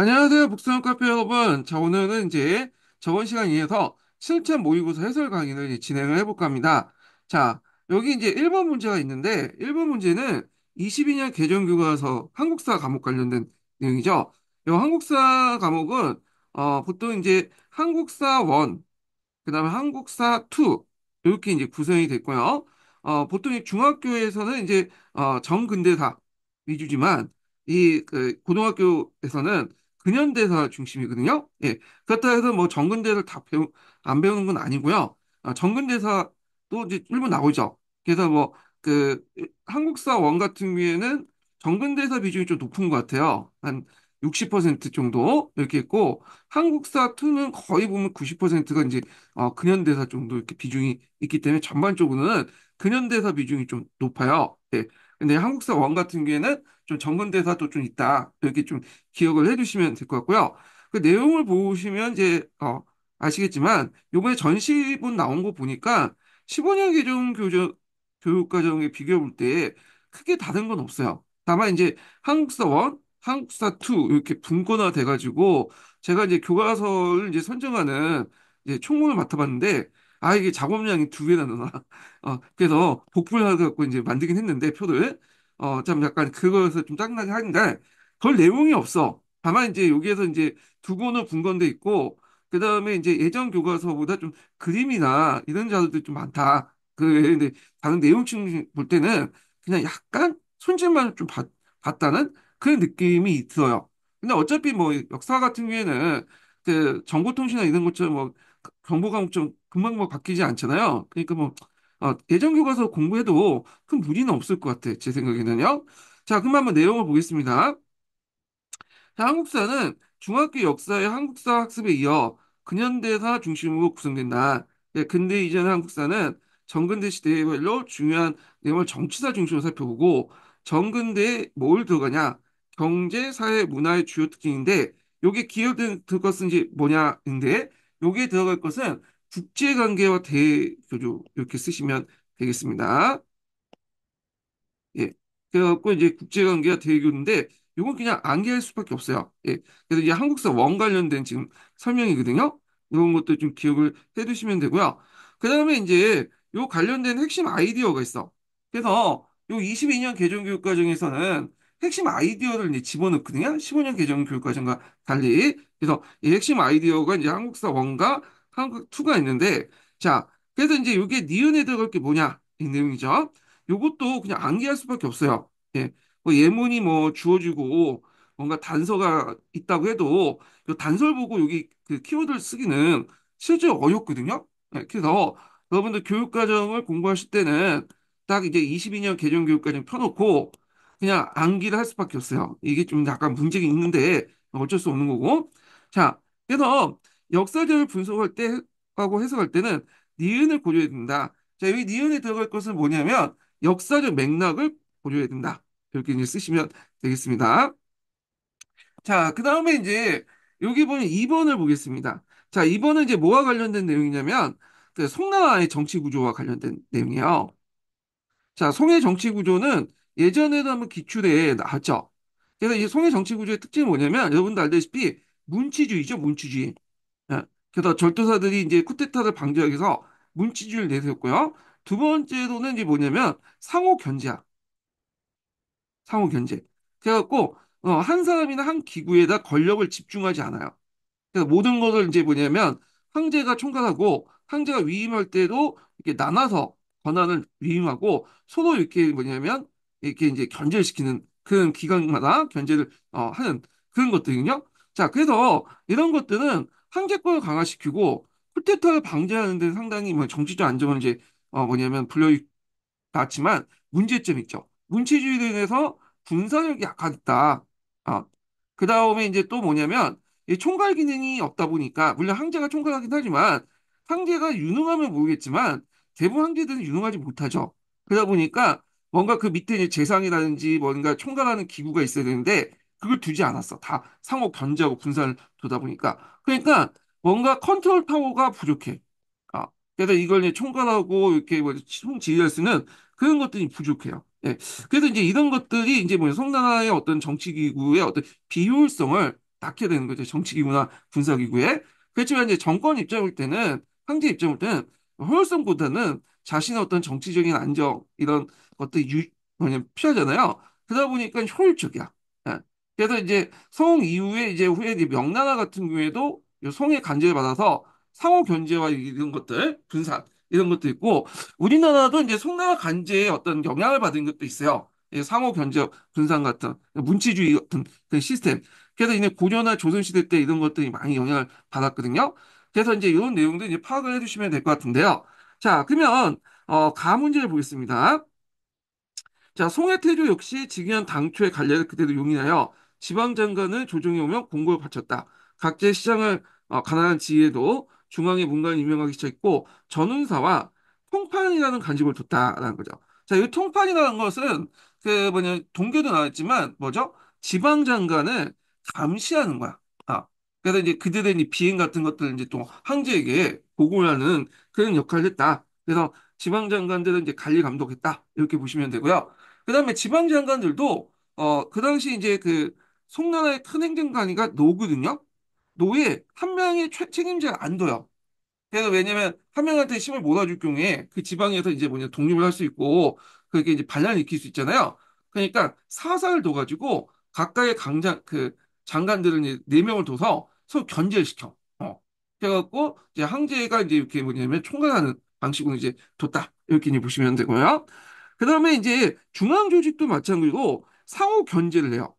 안녕하세요, 북스원 카페 여러분. 자, 오늘은 이제 저번 시간 이어서 실제 모의고사 해설 강의를 진행을 해볼까 합니다. 자, 여기 이제 1번 문제가 있는데, 1번 문제는 22년 개정교과서 한국사 과목 관련된 내용이죠. 이 한국사 과목은, 어, 보통 이제 한국사 1, 그 다음에 한국사 2, 이렇게 이제 구성이 됐고요. 어, 보통 중학교에서는 이제, 어, 정근대사 위주지만, 이, 그, 고등학교에서는 근현대사 중심이거든요. 예. 그렇다 고 해서 뭐 정근대사를 다 배우, 안 배우는 건 아니고요. 아, 정근대사도 이제 일본 나오죠. 그래서 뭐, 그, 한국사 원 같은 경우에는 정근대사 비중이 좀 높은 것 같아요. 한 60% 정도 이렇게 있고, 한국사 2는 거의 보면 90%가 이제 어, 근현대사 정도 이렇게 비중이 있기 때문에 전반적으로는 근현대사 비중이 좀 높아요. 예. 근데 한국사 원 같은 경우에는 좀 전근대사도 좀 있다. 이렇게 좀 기억을 해주시면 될 것 같고요. 그 내용을 보시면 이제 어, 아시겠지만 요번에 전시본 나온 거 보니까 15년 기존 교정 교육과정에 비교해 볼 때 크게 다른 건 없어요. 다만 이제 한국사 원, 한국사 투 이렇게 분권화 돼가지고 제가 이제 교과서를 이제 선정하는 이제 총무를 맡아봤는데 아, 이게 작업량이 두배나 되나. 어, 그래서 복불 해갖고 이제 만들긴 했는데, 표를. 어, 참 약간 그거에서 좀 짜증나긴 하는데, 별 내용이 없어. 다만 이제 여기에서 이제 두권으로분 건데 있고, 그 다음에 이제 예전 교과서보다 좀 그림이나 이런 자료들이 좀 많다. 그, 근데 다른 내용층 볼 때는 그냥 약간 손질만 좀 봤, 봤다는 그런 느낌이 들어요. 근데 어차피 뭐 역사 같은 경우에는 그 정보통신이나 이런 것처럼 뭐 그 정보 과목좀 금방 뭐 바뀌지 않잖아요. 그러니까 뭐 어, 예전 교과서 공부해도 큰 무리는 없을 것 같아. 제 생각에는요. 자, 그럼 한번 내용을 보겠습니다. 자, 한국사는 중학교 역사의 한국사 학습에 이어 근현대사 중심으로 구성된다. 예, 근대 이전 한국사는 정근대 시대별로 중요한 내용을 정치사 중심으로 살펴보고 정근대에 뭘 들어가냐? 경제, 사회, 문화의 주요 특징인데 요게 기여된들 것은 이제 뭐냐인데 요게 들어갈 것은 국제관계와 대교조 이렇게 쓰시면 되겠습니다. 예. 그래갖고 이제 국제관계와 대교류인데 이건 그냥 암기할 수밖에 없어요. 예. 그래서 이제 한국사 원 관련된 지금 설명이거든요. 이런 것도 좀 기억을 해두시면 되고요. 그 다음에 이제 요 관련된 핵심 아이디어가 있어. 그래서 요 22년 개정교육과정에서는 핵심 아이디어를 이제 집어넣거든요. 15년 개정교육과정과 달리. 그래서 이 핵심 아이디어가 이제 한국사 원과 한국 투가 있는데 자 그래서 이제 이게 니은에 들어갈 게 뭐냐 이 내용이죠. 요것도 그냥 암기할 수밖에 없어요. 예. 뭐 예문이 뭐 주어지고 뭔가 단서가 있다고 해도 요 단서를 보고 여기 그 키워드를 쓰기는 실제 어렵거든요. 예. 그래서 여러분들 교육과정을 공부하실 때는 딱 이제 22년 개정 교육과정 펴놓고 그냥 암기를 할 수밖에 없어요. 이게 좀 약간 문제가 있는데 어쩔 수 없는 거고. 자, 그래서 역사적을 분석할 때 하고 해석할 때는 니은을 고려해야 된다. 자, 여기 니은에 들어갈 것은 뭐냐면 역사적 맥락을 고려해야 된다. 이렇게 이제 쓰시면 되겠습니다. 자, 그 다음에 이제 여기 보면 2번을 보겠습니다. 자, 2번은 이제 뭐와 관련된 내용이냐면 그 송나라의 정치 구조와 관련된 내용이에요. 자, 송의 정치 구조는 예전에도 한번 기출에 나왔죠. 그래서 이 송의 정치 구조의 특징이 뭐냐면 여러분도 알다시피 문치주의죠, 문치주의. 예. 게다가 절도사들이 이제 쿠데타를 방지하기 위해서 문치주의를 내세웠고요. 두 번째로는 이제 뭐냐면 상호 견제야 상호 견제. 그래갖고 어, 한 사람이나 한 기구에다 권력을 집중하지 않아요. 그래서 모든 것을 이제 뭐냐면 황제가 총괄하고 황제가 위임할 때도 이렇게 나눠서 권한을 위임하고 서로 이렇게 뭐냐면 이렇게 이제 견제를 시키는 그런 기관마다 견제를 어, 하는 그런 것들이군요 자, 그래서 이런 것들은 항제권을 강화시키고 쿠데타를 방지하는 데 상당히 뭐 정치적 안정을 이제 어 뭐냐면 불려놨지만 문제점 있죠. 문체주의로 인해서 군사력이 약화됐다. 어. 그 다음에 이제 또 뭐냐면 총괄 기능이 없다 보니까 물론 항제가 총괄하긴 하지만 항제가 유능하면 모르겠지만 대부분 항제들은 유능하지 못하죠. 그러다 보니까 뭔가 그 밑에 이제 재상이라든지 뭔가 총괄하는 기구가 있어야 되는데 그걸 두지 않았어. 다 상호 견제하고 군사를 두다 보니까. 그러니까 뭔가 컨트롤 타워가 부족해. 아, 어, 그래서 이걸 이제 총괄하고 이렇게 뭐 총지휘할 수는 있 그런 것들이 부족해요. 예. 그래서 이제 이런 것들이 이제 뭐 성나라의 어떤 정치기구의 어떤 비효율성을 낳게 되는 거죠. 정치기구나 군사기구에. 그렇지만 이제 정권 입장 올 때는, 황제 입장 올 때는 효율성보다는 자신의 어떤 정치적인 안정, 이런 것들 이 유, 뭐냐, 필요하잖아요. 그러다 보니까 효율적이야. 그래서 이제 송 이후에 이제 후에 이제 명나라 같은 경우에도 요 송의 간제를 받아서 상호 견제와 이런 것들 분산 이런 것도 있고 우리나라도 이제 송나라 간제에 어떤 영향을 받은 것도 있어요. 예, 상호 견제 분산 같은 문치주의 같은 그 시스템. 그래서 이제 고려나 조선시대 때 이런 것들이 많이 영향을 받았거든요. 그래서 이제 이런 내용도 이제 파악을 해주시면 될 것 같은데요. 자, 그러면 어, 가 문제를 보겠습니다. 자, 송해태조 역시 즉위한 당초의 관례를 그대로 용인하여 지방장관을 조정해 오며 공고를 바쳤다. 각지 시장을 어, 가난한 지에도 위중앙의 문관을 임명하기 시작했고 전운사와 통판이라는 간직을 뒀다라는 거죠. 자, 이 통판이라는 것은 그 뭐냐 동계도 나왔지만 뭐죠? 지방 장관을 감시하는 거야. 아, 그래서 이제 그들의 이제 비행 같은 것들을 이제 또 황제에게 보고 하는 그런 역할을 했다. 그래서 지방 장관들은 이제 관리 감독했다 이렇게 보시면 되고요. 그다음에 지방 장관들도 어 그 당시 이제 그 송나라의 큰 행정관이가 노거든요. 노에 한 명의 책임자가 안 둬요. 그래서 왜냐면 한 명한테 힘을 몰아줄 경우에 그 지방에서 이제 뭐냐 독립을 할 수 있고 그게 렇 이제 반란을 일으킬 수 있잖아요. 그러니까 사사를 둬가지고 각각의 강장 그 장관들은 네 명을 둬서 서로 견제를 시켜. 어. 그래갖고 이제 항제가 이제 이렇게 뭐냐면 총괄하는 방식으로 이제 뒀다 이렇게 이제 보시면 되고요. 그다음에 이제 중앙 조직도 마찬가지고 상호 견제를 해요.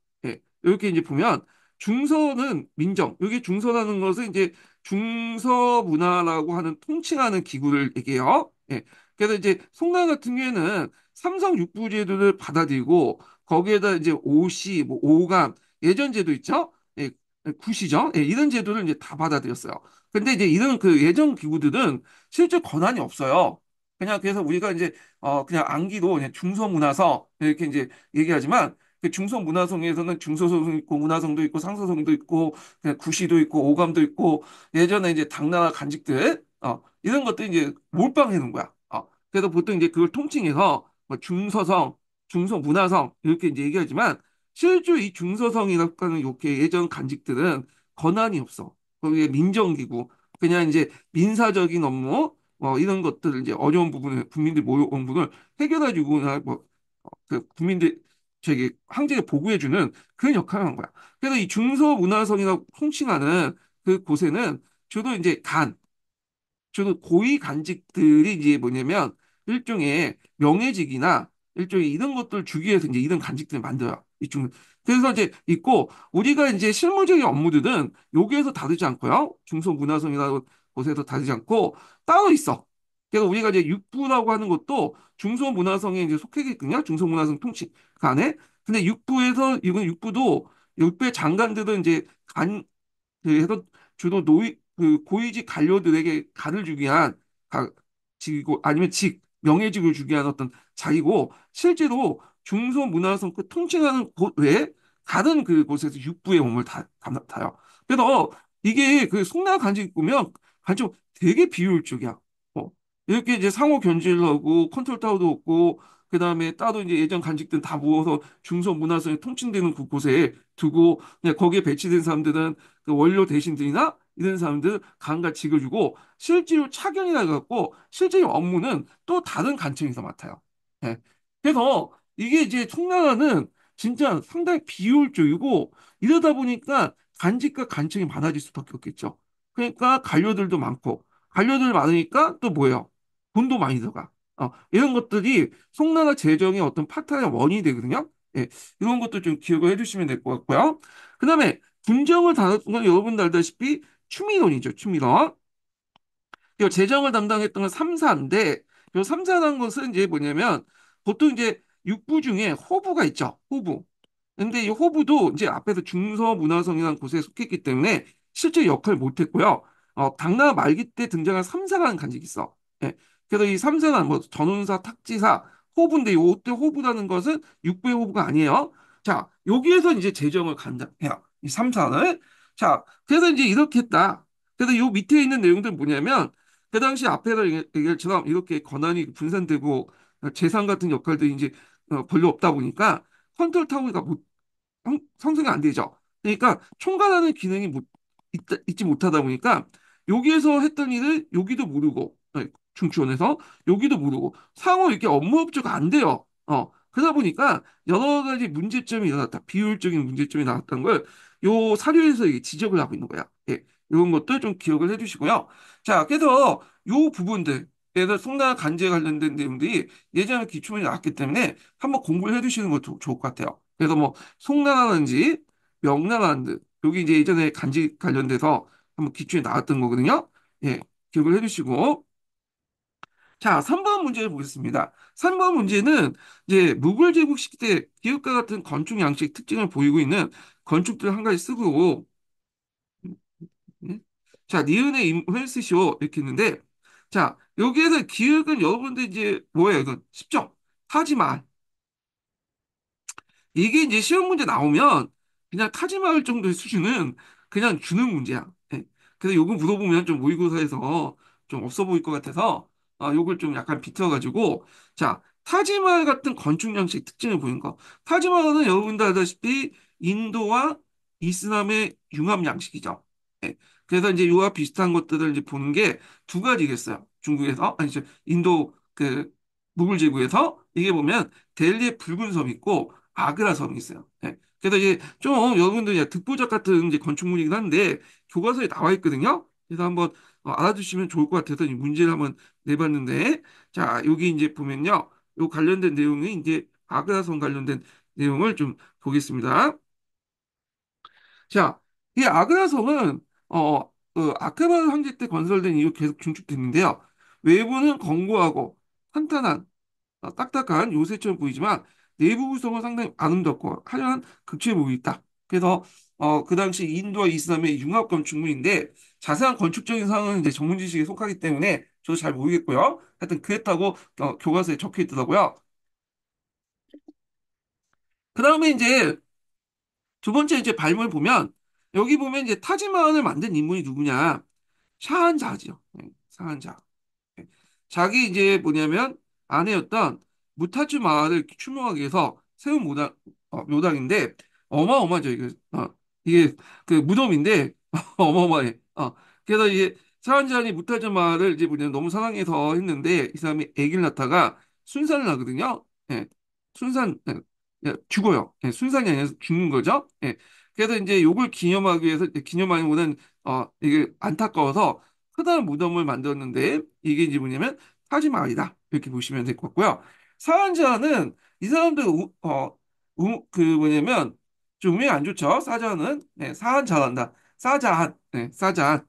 이렇게 이제 보면 중서는 민정, 여기 중서라는 것은 이제 중서 문화라고 하는 통칭하는 기구를 얘기해요. 예. 그래서 이제 송나라 같은 경우에는 삼성 육부 제도를 받아들이고 거기에다 이제 오시, 뭐 오감, 예전 제도 있죠? 예, 구시죠? 예, 이런 제도를 이제 다 받아들였어요. 근데 이제 이런 그 예전 기구들은 실제 권한이 없어요. 그냥 그래서 우리가 이제 어 그냥 안기로 그냥 중서 문화서 이렇게 이제 얘기하지만 그중소 문화성에서는 중소성 있고 문화성도 있고 상소성도 있고 구시도 있고 오감도 있고 예전에 이제 당나라 간직들 어 이런 것들 이제 몰빵해 놓은 거야. 어 그래서 보통 이제 그걸 통칭해서 뭐 중서성, 중소 문화성 이렇게 이제 얘기하지만 실제 이 중서성이라고 하는 이렇게 예전 간직들은 권한이 없어. 거기에 민정기구 그냥 이제 민사적인 업무 뭐 이런 것들 이제 어려운 부분을 국민들 모욕온 부분을 해결해주고 뭐그 어, 국민들 저기 황제를 보고해주는 그런 역할을 한 거야. 그래서 이 중소 문화성이라고 통칭하는 그 곳에는 주로 이제 간, 주로 고위 간직들이 이제 뭐냐면 일종의 명예직이나 일종의 이런 것들 을 주기 위해서 이제 이런 간직들을 만들어요. 이중 그래서 이제 있고 우리가 이제 실무적인 업무들은 여기에서 다르지 않고요. 중소문화성이라고 곳에서 다르지 않고 따로 있어. 그러니까 우리가 이제 육부라고 하는 것도 중소문화성에 이제 속해있거든요. 중소문화성 통치관에. 근데 육부에서 이건 육부도 육부의 장관들은 이제 간 그 해서 주로 노이 그 고위직 관료들에게 간을 주기 위한 직이고 아니면 직 명예직을 주기 위한 어떤 자리고 실제로 중소문화성 그 통칭하는 곳 외에 다른 그 곳에서 육부의 몸을 다 담아요. 그래서 이게 그 송나 간식 보면 간식 되게 비효율적이야. 이렇게 이제 상호 견질하고 컨트롤 타워도 없고 그 다음에 따로 이제 예전 간직된 다 모아서 중소 문화성이 통칭되는 곳에 곳 두고 그냥 거기에 배치된 사람들은 그 원료 대신들이나 이런 사람들 간과 직을 주고 실제로 착용이 나갖고 실제 업무는 또 다른 관청에서 맡아요. 네. 그래서 이게 이제 청나라는 진짜 상당히 비효율적이고 이러다 보니까 간직과 간청이 많아질 수밖에 없겠죠. 그러니까 관료들도 많고 관료들 많으니까 또 뭐예요? 돈도 많이 들어가. 어, 이런 것들이 송나라 재정의 어떤 파탄의 원인이 되거든요. 예, 이런 것도 좀 기억을 해주시면 될 것 같고요. 그 다음에 군정을 다뤘던 건 여러분도 알다시피 추미론이죠. 추미론. 이 재정을 담당했던 건 삼사인데 이 삼사라는 것은 이제 뭐냐면 보통 이제 육부 중에 호부가 있죠. 호부. 근데 이 호부도 이제 앞에서 중서문화성이라는 곳에 속했기 때문에 실제 역할을 못했고요. 어, 당나라 말기 때 등장한 삼사라는 간직이 있어. 예. 그래서 이삼세는뭐 전운사, 탁지사, 호부인데 요 때 호부라는 것은 육부의 호부가 아니에요. 자, 여기에서 이제 재정을 간장해요. 이삼사는 자, 그래서 이제 이렇게 했다. 그래서 요 밑에 있는 내용들 뭐냐면 그 당시 앞에서 얘기처럼 이렇게 권한이 분산되고 재산 같은 역할도이제 어, 별로 없다 보니까 컨트롤 타워가 못, 성성이 안 되죠. 그러니까 총괄하는 기능이 못, 있, 있, 지 못하다 보니까 여기에서 했던 일을 여기도 모르고 어, 중추원에서 여기도 모르고 상호 이렇게 업무협조가 안 돼요. 어. 그러다 보니까 여러 가지 문제점이 일어다 비효율적인 문제점이 나왔다는 걸요 사료에서 지적을 하고 있는 거야. 예. 이런 것도 좀 기억을 해주시고요. 자, 그래서 요 부분들, 그래서 송나 간제 관련된 내용들이 예전에 기출문이 나왔기 때문에 한번 공부를 해주시는 것도 좋을 것 같아요. 그래서 뭐 송나라든지 명나라든지 여기 이제 예전에 간지 관련돼서 한번 기출에 나왔던 거거든요. 예, 기억을 해주시고 자, 3번 문제를 보겠습니다. 3번 문제는 이제 무굴 제국 시기 때 기업과 같은 건축 양식 특징을 보이고 있는 건축들 한 가지 쓰고 음, 음. 자, 니은의 인플루언스 이렇게 있는데 자, 여기에서 기획은 여러분들 이제 뭐예요? 이건 10점. 하지만 이게 이제 시험 문제 나오면 그냥 타지마을 정도의 수준은 그냥 주는 문제야. 네. 그래서 요거 물어보면 좀 모의고사에서 좀 없어 보일 것 같아서 아, 요걸 좀 약간 비틀어가지고, 자, 타지마할 같은 건축 양식 특징을 보인 거. 타지마할은 여러분들 알다시피 인도와 이슬람의 융합 양식이죠. 네. 그래서 이제 이와 비슷한 것들을 이제 보는 게 두 가지겠어요. 중국에서, 아니, 죠 인도 그 무굴 제국에서 이게 보면 델리의 붉은 섬 있고 아그라 섬이 있어요. 네. 그래서 이제 좀 여러분들 이제 득보적 같은 이제 건축물이긴 한데 교과서에 나와 있거든요. 그래서 한번 어, 알아주시면 좋을 것 같아서 이 문제를 한번 내봤는데 자 여기 이제 보면요 요 관련된 내용이 이제 아그라성 관련된 내용을 좀 보겠습니다. 자, 이 아그라성은 어, 어, 그 아크바르 황제 때 건설된 이후 계속 증축됐는데요 외부는 견고하고 탄탄한 어, 딱딱한 요새처럼 보이지만 내부 구성은 상당히 아름답고 화려한 극치해 보이다. 있 그래서 어, 그 당시 인도와 이슬람의 융합 건축물인데 자세한 건축적인 사항은 이제 전문 지식에 속하기 때문에 저도 잘 모르겠고요. 하여튼 그랬다고 어, 교과서에 적혀 있더라고요. 그 다음에 이제 두 번째 이제 발문을 보면 여기 보면 이제 타지마을을 만든 인물이 누구냐? 샤한자지요. 네, 샤한자. 네. 자기 이제 뭐냐면 아내였던 무타주 마을을 추모하기 위해서 세운 모당, 어, 묘당인데 어마어마죠 하 이게 어, 이게 그 무덤인데 어마어마해. 어, 그래서 이게 사완지안이 무탈즈마를 이제 우리는 너무 사랑해서 했는데 이 사람이 아기를 낳다가 순산을 하거든요. 예. 순산 예. 예, 죽어요. 예, 순산이 아니라 죽는 거죠. 예. 그래서 이제 욕을 기념하기 위해서 기념하기보다는 어 이게 안타까워서 크다는 무덤을 만들었는데 이게 이제 뭐냐면 타지마을이다 이렇게 보시면 될 것 같고요. 사안자는 이 사람들 어그 뭐냐면 좀 운이 안 좋죠. 사자는 네, 사안 잘한다. 사자한 네, 사자한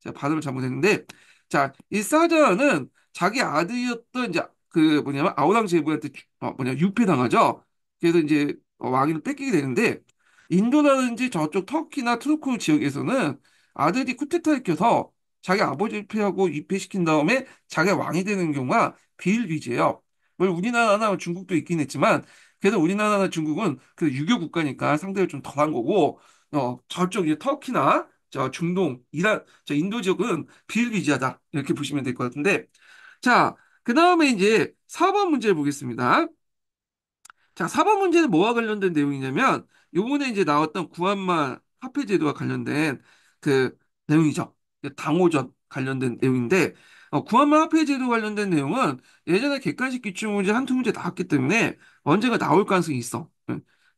자, 발음을 잘못했는데, 자, 이 사자는 자기 아들이었던 이제 그 뭐냐면 아우랑 제부한테 어, 뭐냐 유폐당하죠. 그래서 이제 어, 왕위를 뺏기게 되는데 인도라든지 저쪽 터키나 트루크 지역에서는 아들이 쿠데타에 껴서 자기 아버지 유폐하고 유폐시킨 다음에 자기가 왕이 되는 경우가 비일비재예요. 물론 우리나라나 중국도 있긴 했지만 그래서 우리나라나 중국은 그 유교 국가니까 상대를 좀 덜한 거고 어 저쪽 이제 터키나 자, 중동, 이란, 자, 인도 지역은 비일비재하다. 이렇게 보시면 될 것 같은데. 자, 그 다음에 이제 4번 문제 보겠습니다. 자, 4번 문제는 뭐와 관련된 내용이냐면, 요번에 이제 나왔던 구한만 화폐제도와 관련된 그 내용이죠. 당호전 관련된 내용인데, 어, 구한만 화폐제도 관련된 내용은 예전에 객관식 기출 문제 한두 문제 나왔기 때문에 언제가 나올 가능성이 있어.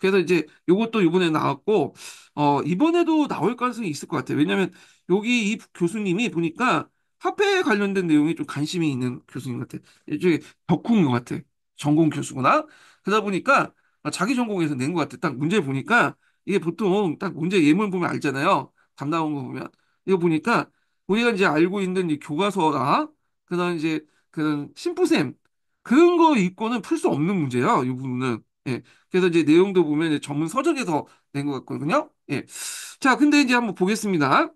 그래서 이제 이것도 요번에 나왔고, 어, 이번에도 나올 가능성이 있을 것 같아요. 왜냐면 여기 이 교수님이 보니까 화폐에 관련된 내용이 좀 관심이 있는 교수님 같아. 일종의 덕후인 것 같아. 전공 교수구나. 그러다 보니까 어, 자기 전공에서 낸 것 같아. 딱 문제 보니까 이게 보통 딱 문제 예문 보면 알잖아요. 답 나온 거 보면. 이거 보니까 우리가 이제 알고 있는 이 교과서나 그다음 이제 그런 심부셈 그런 거 입고는 풀 수 없는 문제야. 이 부분은. 예. 그래서 이제 내용도 보면 이제 전문 서적에서 낸 것 같거든요. 예. 자, 근데 이제 한번 보겠습니다.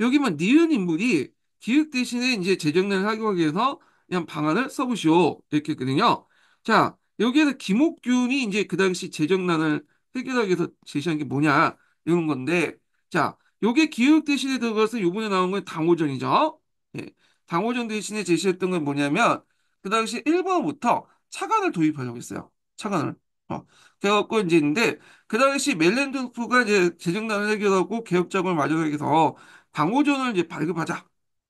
여기 뭐 니은 인물이 기획 대신에 이제 재정난을 하기 위해서 그냥 방안을 써보시오. 이렇게 했거든요. 자, 여기에서 김옥균이 이제 그 당시 재정난을 해결하기 위해서 제시한 게 뭐냐. 이런 건데. 자, 요게 기획 대신에 들어가서 요번에 나온 건 당호전이죠. 예. 당호전 대신에 제시했던 건 뭐냐면, 그 당시 1번부터 차관을 도입하려고 했어요. 차관을. 어. 그래갖고 이제 있는데, 그 당시 멜렌드루프가 이제 재정난을 해결하고 개혁자금을 마련하기 위해서 방호전을 이제 발급하자.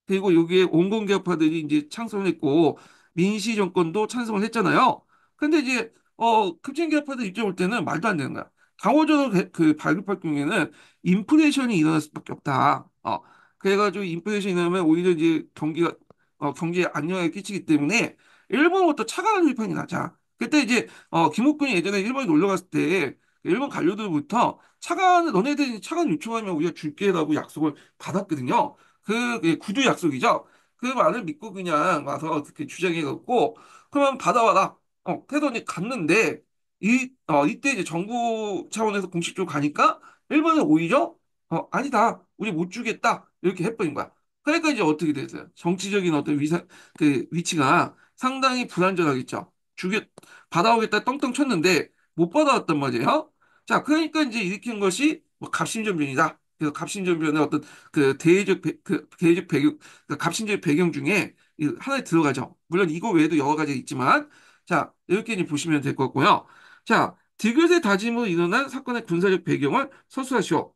그리고 여기에 온건개혁파들이 이제 창성을 했고, 민시 정권도 찬성을 했잖아요. 근데 이제, 어, 급진개혁파들 입장 올 때는 말도 안 되는 거야. 강호전을 그 발급할 경우에는 인플레이션이 일어날 수밖에 없다. 어. 그래가지고 인플레이션이 일어나면 오히려 이제 경기가, 어, 경제에 안정향을 끼치기 때문에 일본부터 차관을 도입하는 게자 그때 이제 어, 김옥균이 예전에 일본에 놀러 갔을 때 일본 관료들부터 차관 을 너네들이 차관 요청하면 우리가 줄게라고 약속을 받았거든요. 그 예, 구두 약속이죠. 그 말을 믿고 그냥 와서 어떻게 주장해갖고 그러면 받아와라. 어, 그래더니 갔는데 이 어, 이때 이제 정부 차원에서 공식적으로 가니까 일본은 오히려 어, 아니다. 우리 못 주겠다. 이렇게 해버린 거야. 그러니까 이제 어떻게 됐어요? 정치적인 어떤 위사, 그 위치가 상당히 불안정하겠죠. 주게 받아오겠다 떵떵 쳤는데 못 받아왔단 말이에요. 어? 자, 그러니까 이제 일으킨 것이 뭐 갑신전변이다. 그래서 갑신전변의 어떤 그 대의적 배, 그 대의적 배경, 그러니까 갑신전 배경 중에 하나에 들어가죠. 물론 이거 외에도 여러 가지가 있지만, 자, 이렇게 이제 보시면 될 것 같고요. 자, 디귿의 다짐으로 일어난 사건의 군사적 배경을 서술하시오.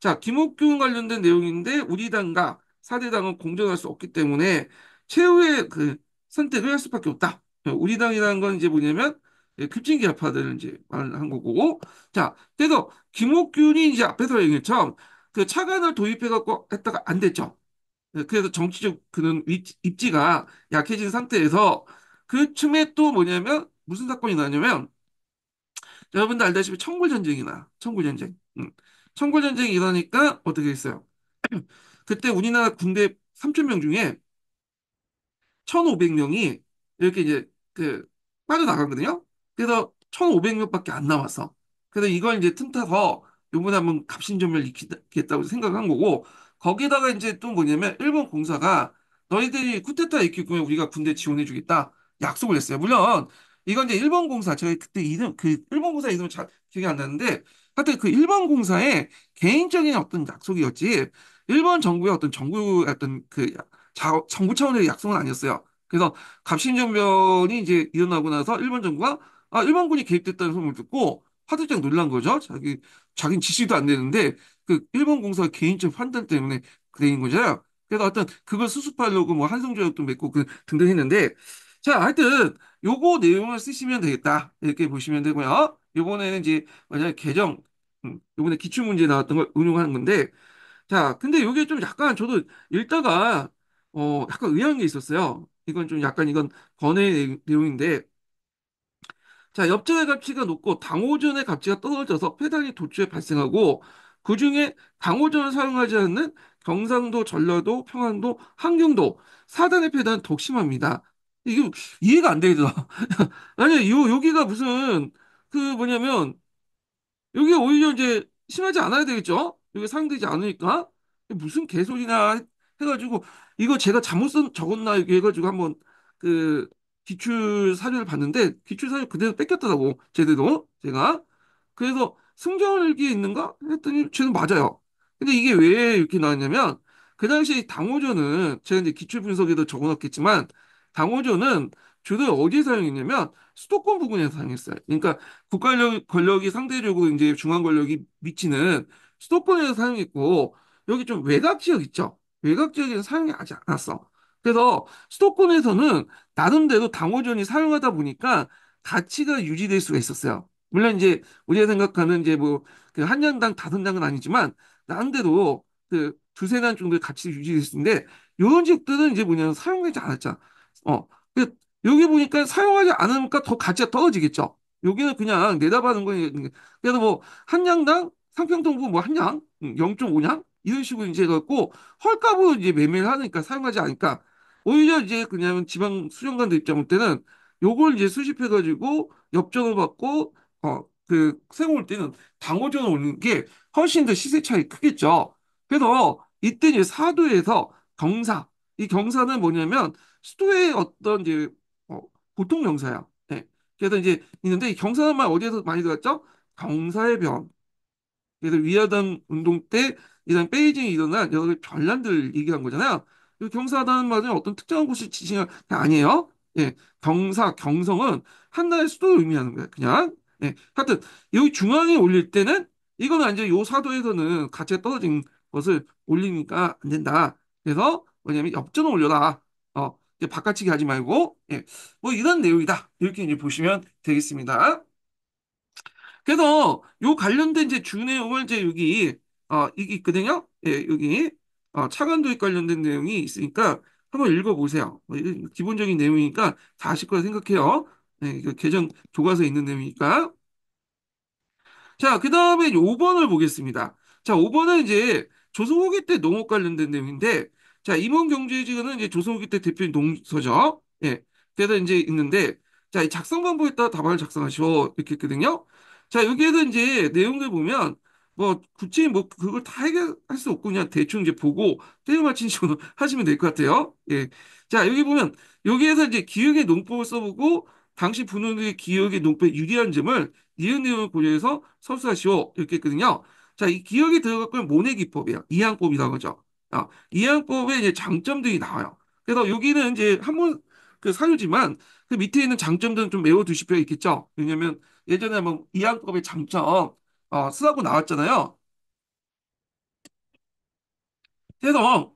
자, 김옥균 관련된 내용인데 우리 당과 사대당은 공존할 수 없기 때문에 최후의 그 선택을 할 수밖에 없다. 그 우리 당이라는 건 이제 뭐냐면 예, 급진개 좌파들을 이제 말한 거고 자 그래서 김옥균이 이제 앞에서 얘기했죠 그 차관을 도입해 갖고 했다가 안 됐죠 예, 그래서 정치적 그는 입지가 약해진 상태에서 그 틈에 또 뭐냐면 무슨 사건이 나냐면 여러분들 알다시피 청골전쟁이나 청구전쟁 음. 청구전쟁이 일어나니까 어떻게 했어요 그때 우리나라 군대 3천명 중에 1,500명이 이렇게 이제 그 빠져나가거든요. 그래서 1,500명밖에 안 남았어. 그래서 이걸 이제 틈타서 요번에 한번 갑신전멸 일으키겠다고 생각한 거고 거기다가 이제 또 뭐냐면 일본 공사가 너희들이 쿠데타 일으키면 우리가 군대 지원해주겠다 약속을 했어요. 물론 이건 이제 일본 공사 제가 그때 이름 그 일본 공사 이름 잘 기억이 안 나는데 하여튼 그 일본 공사의 개인적인 어떤 약속이었지 일본 정부의 어떤 정부 어떤 그 자, 정부 차원의 약속은 아니었어요. 그래서 그러니까 갑신정변이 이제 일어나고 나서 일본 정부가 아 일본군이 개입됐다는 소문을 듣고 화들짝 놀란 거죠. 자기 자기 지시도 안 되는데 그 일본 공사 개인적 판단 때문에 그대인 거죠 그래서 하여튼 그걸 수습하려고 뭐 한성조약도 맺고 그 등등 했는데 자 하여튼 요거 내용을 쓰시면 되겠다 이렇게 보시면 되고요. 요번에는 이제 만약에 개정 음, 요번에 기출 문제 나왔던 걸 응용하는 건데 자 근데 요게 좀 약간 저도 읽다가 어 약간 의아한 게 있었어요. 이건 좀 약간 이건 번외 내용인데 자 엽전의 가치가 높고 당호전의 가치가 떨어져서 페단이 도주에 발생하고 그 중에 당호전을 사용하지 않는 경상도, 전라도, 평안도, 함경도 사단의 페단은더 심합니다. 이게 이해가 안 되겠다. 아니 요 여기가 무슨 그 뭐냐면 여기 오히려 이제 심하지 않아야 되겠죠? 여기 사용되지 않으니까 무슨 개소리나 해가지고 이거 제가 잘못 쓴 적었나 이렇게 해가지고 한번 그 기출 사료를 봤는데 기출 사료 그대로 뺏겼더라고 제대로 제가 그래서 승전일기에 있는가 했더니 쟤는 맞아요. 근데 이게 왜 이렇게 나왔냐면 그 당시 당호조는 제가 이제 기출 분석에도 적어놨겠지만 당호조는 주로 어디에 사용했냐면 수도권 부근에 사용했어요. 그러니까 국가 권력이 상대적으로 이제 중앙 권력이 미치는 수도권에서 사용했고 여기 좀 외곽 지역 있죠. 외곽지역에서 사용하지 않았어. 그래서 수도권에서는 나름대로 당호전이 사용하다 보니까 가치가 유지될 수가 있었어요. 물론 이제 우리가 생각하는 이제 뭐 그한 장당 다섯 장은 아니지만 나름대로 그 두세 단 정도의 가치를 유지될 수 있는데 요런 지역들은 이제 뭐냐면 사용되지 않았잖아. 어. 그 여기 보니까 사용하지 않으니까 더 가치가 떨어지겠죠. 여기는 그냥 내다봐는 거니까. 그래서 뭐한 장당 상평동부뭐한 장? 음, 0.5냥? 이런 식으로 이제 갖고 헐값으로 이제 매매를 하니까 사용하지 않으니까 오히려 이제 그냥 지방 수령관들 입장 할 때는 요걸 이제 수집해가지고 엽전을 받고 어그 세올 때는 당호전을 올리는 게 훨씬 더 시세 차이 크겠죠. 그래서 이때 이제 사도에서 경사 이 경사는 뭐냐면 수도의 어떤 이제 어, 보통 명사야. 네. 그래서 이제 있는데 이 경사는 말 어디에서 많이 들었죠? 경사의 변. 그래서 위화당 운동 때 이란 베이징에 일어난 여러 별난들 얘기한 거잖아요. 경사하다는 말은 어떤 특정한 곳을 지칭이 아니에요. 예, 경사, 경성은 한나라의 수도를 의미하는 거예요. 그냥. 예, 하여튼 여기 중앙에 올릴 때는 이거는 이제 요 사도에서는 가치가 떨어진 것을 올리니까 안 된다. 그래서 뭐냐면 옆전을 올려라. 어, 바깥치기 하지 말고 예, 뭐 이런 내용이다. 이렇게 이제 보시면 되겠습니다. 그래서 요 관련된 이제 주 내용을 이제 여기 어, 아, 이게 있거든요. 예, 여기 어, 아, 차관 도입 관련된 내용이 있으니까 한번 읽어보세요. 뭐, 기본적인 내용이니까 다 아실 거라 생각해요. 예, 그 개정 교과서에 있는 내용이니까. 자, 그 다음에 5번을 보겠습니다. 자, 5번은 이제 조선호기 때 농업 관련된 내용인데, 자, 임원경제지는 이제 조선호기 때 대표 농서죠. 예. 그래서 이제 있는데, 자, 이 작성 방법에 따라 답안을 작성하시오. 이렇게 했거든요. 자, 여기에서 이제 내용들 보면, 뭐 굳이 뭐 그걸 다 해결할 수 없고 그냥 대충 이제 보고 때려맞힌 식으로 하시면 될 것 같아요. 예. 자, 여기 보면 여기에서 이제 기역의 농법을 써보고 당시 분홍의 기역의 농법에 유리한 점을 이은 내용을 고려해서 서술하시오 이렇게 했거든요. 자, 이 기역이 들어갔고요 모내 기법이에요. 이항법이라고 하죠. 아, 어, 이항법의 이제 장점들이 나와요. 그래서 여기는 이제 한 번 그 사유지만 그 밑에 있는 장점들은 좀 외워 두실 필요가 있겠죠. 왜냐면 예전에 한번 뭐 이항법의 장점 어, 쓰라고 나왔잖아요. 그래서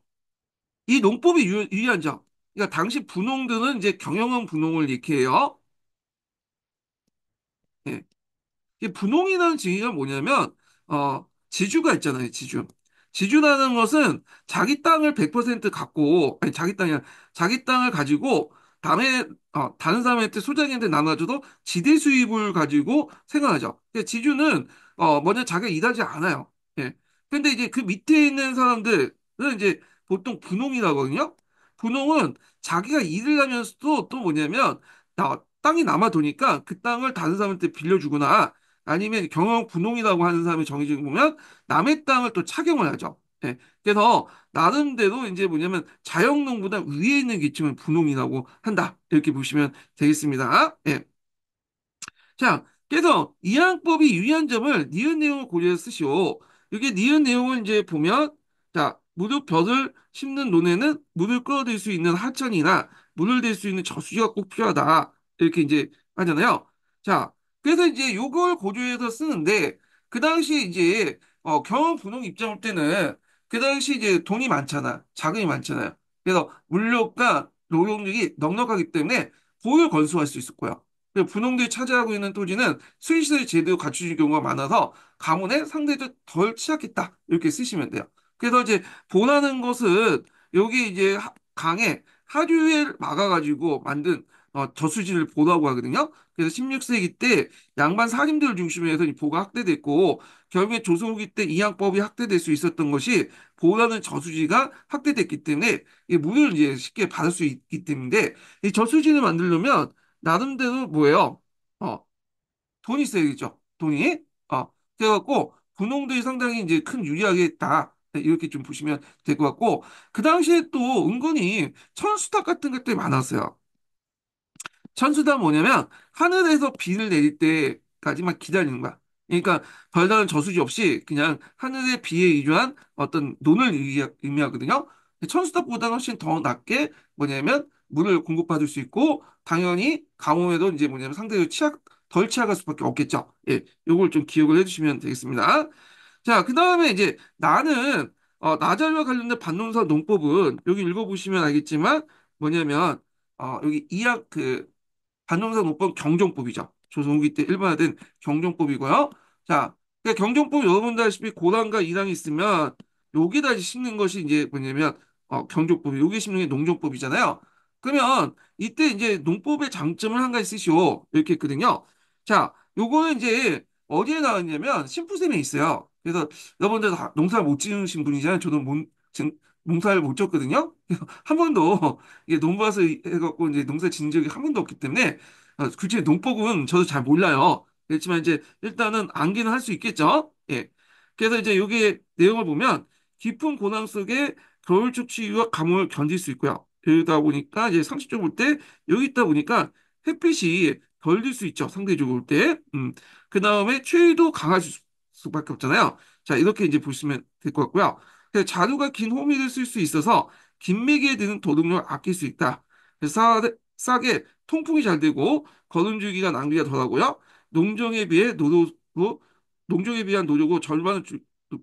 이 농법이 유, 리한 점. 그러니까 당시 분홍들은 이제 경영형 분홍을 얘기해요. 예. 이 분홍이라는 징의가 뭐냐면 어, 지주가 있잖아요. 지주. 지주라는 것은 자기 땅을 100% 갖고 아니 자기 땅이 아 자기 땅을 가지고 남의 어, 다른 사람한테 소장한테 나눠줘도 지대 수입을 가지고 생각하죠. 지주는 어, 먼저 자기가 일하지 않아요. 예. 근데 이제 그 밑에 있는 사람들은 이제 보통 분홍이라거든요. 분홍은 자기가 일을 하면서도 또 뭐냐면 나, 땅이 남아 도니까 그 땅을 다른 사람한테 빌려주거나 아니면 경영 분홍이라고 하는 사람이 정해지고 보면 남의 땅을 또 착용을 하죠. 예. 그래서 나름대로 이제 뭐냐면 자영농보다 위에 있는 계층을 분홍이라고 한다. 이렇게 보시면 되겠습니다. 예. 자, 그래서 이항법이 유의한 점을 니은 내용을 고려해서 쓰시오. 여게 니은 내용을 이제 보면 자 무릎 벼을 심는 논에는 물을 끌어들일 수 있는 하천이나 물을 댈 수 있는 저수지가 꼭 필요하다. 이렇게 이제 하잖아요. 자 그래서 이제 요걸 고려해서 쓰는데 그 당시 이제 어, 경험 분홍 입장 할 때는 그 당시 이제 돈이 많잖아. 자금이 많잖아요. 그래서 물력과 노동력이 넉넉하기 때문에 보유 건수할 수 있었고요. 그 분홍대 차지하고 있는 토지는 수인시설이 제대로 갖추는 경우가 많아서 가뭄에 상대적 덜 취약했다. 이렇게 쓰시면 돼요. 그래서 이제 보라는 것은 여기 이제 강에 하류에 막아가지고 만든 어, 저수지를 보라고 하거든요. 그래서 16세기 때 양반 사림들을 중심으로 해서 이 보가 확대됐고 결국에 조선후기 때 이양법이 확대될 수 있었던 것이 보라는 저수지가 확대됐기 때문에 이 물을 이제 쉽게 받을 수 있기 때문에 이 저수지를 만들려면 나름대로 뭐예요? 어, 돈이 있어겠죠 돈이. 어, 그래갖고, 분홍들이 상당히 이제 큰 유리하게 했다. 네, 이렇게 좀 보시면 될 것 같고, 그 당시에 또 은근히 천수탑 같은 것들이 많았어요. 천수탑 뭐냐면, 하늘에서 비를 내릴 때까지만 기다리는 거야. 그러니까 별다른 저수지 없이 그냥 하늘의 비에 의존한 어떤 논을 의미- 의미하거든요. 천수탑보다는 훨씬 더 낮게 뭐냐면 물을 공급받을 수 있고 당연히 가뭄에도 이제 뭐냐면 상대적으로 취약 덜 취약할 수밖에 없겠죠. 예, 요걸 좀 기억을 해주시면 되겠습니다. 자, 그 다음에 이제 나는 어, 나절과 관련된 반농사 농법은 여기 읽어보시면 알겠지만 뭐냐면 어, 여기 이학 그 반농사 농법 경종법이죠. 조선후기 때 일반화된 경종법이고요. 자, 그러니까 경종법 여러분들 아시다시피 고랑과 이랑이 있으면 여기다 심는 것이 이제 뭐냐면 어, 경종법이 여기 심는 게 농종법이잖아요. 그러면 이때 이제 농법의 장점을 한 가지 쓰시오. 이렇게 했거든요. 자, 요거는 이제 어디에 나왔냐면 심부셈에 있어요. 그래서 여러분들 농사를 못 지으신 분이잖아요. 저도 못, 농사를 못 졌거든요. 한 번도 이게 논밭을 해갖고 이제 농사 지은 적이 한 번도 없기 때문에 어, 굳이 농법은 저도 잘 몰라요. 그렇지만 이제 일단은 암기는 할 수 있겠죠. 예. 그래서 이제 여기 내용을 보면 깊은 고난 속에 겨울 축취와 가뭄을 견딜 수 있고요. 되다 보니까 이제 상식적으로 볼 때 여기 있다 보니까 햇빛이 덜 들 수 있죠. 상대적으로 볼 때. 음. 그 다음에 추위도 강할 수밖에 없잖아요. 자, 이렇게 이제 보시면 될 것 같고요. 자루가 긴 호미를 쓸 수 있어서 긴맥기에 드는 도둑력을 아낄 수 있다. 싸, 싸게 통풍이 잘 되고 거름주기가 낭비가 덜하고요. 농정에 비해 노력로 농정에 비한 노조고 절반을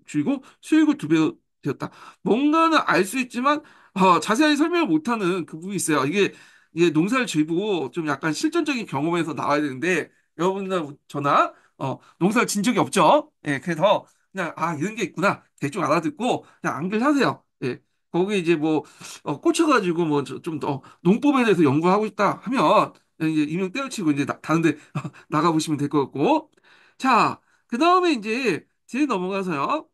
줄이고 수익을 두 배로 되었다. 뭔가는 알 수 있지만 아, 자세하게 설명을 못하는 그 부분이 있어요. 이게, 이게 농사를 지고 좀 약간 실전적인 경험에서 나와야 되는데, 여러분이나 저나, 어, 농사를 진 적이 없죠. 예, 그래서 그냥, 아, 이런 게 있구나. 대충 알아듣고, 그냥 안기를 하세요. 예. 거기 이제 뭐, 어, 꽂혀가지고 뭐, 좀 더, 농법에 대해서 연구하고 싶다 하면, 이제 이명 때려치고 이제 나, 다른 데 나가보시면 될 것 같고. 자, 그 다음에 이제, 뒤에 넘어가서요.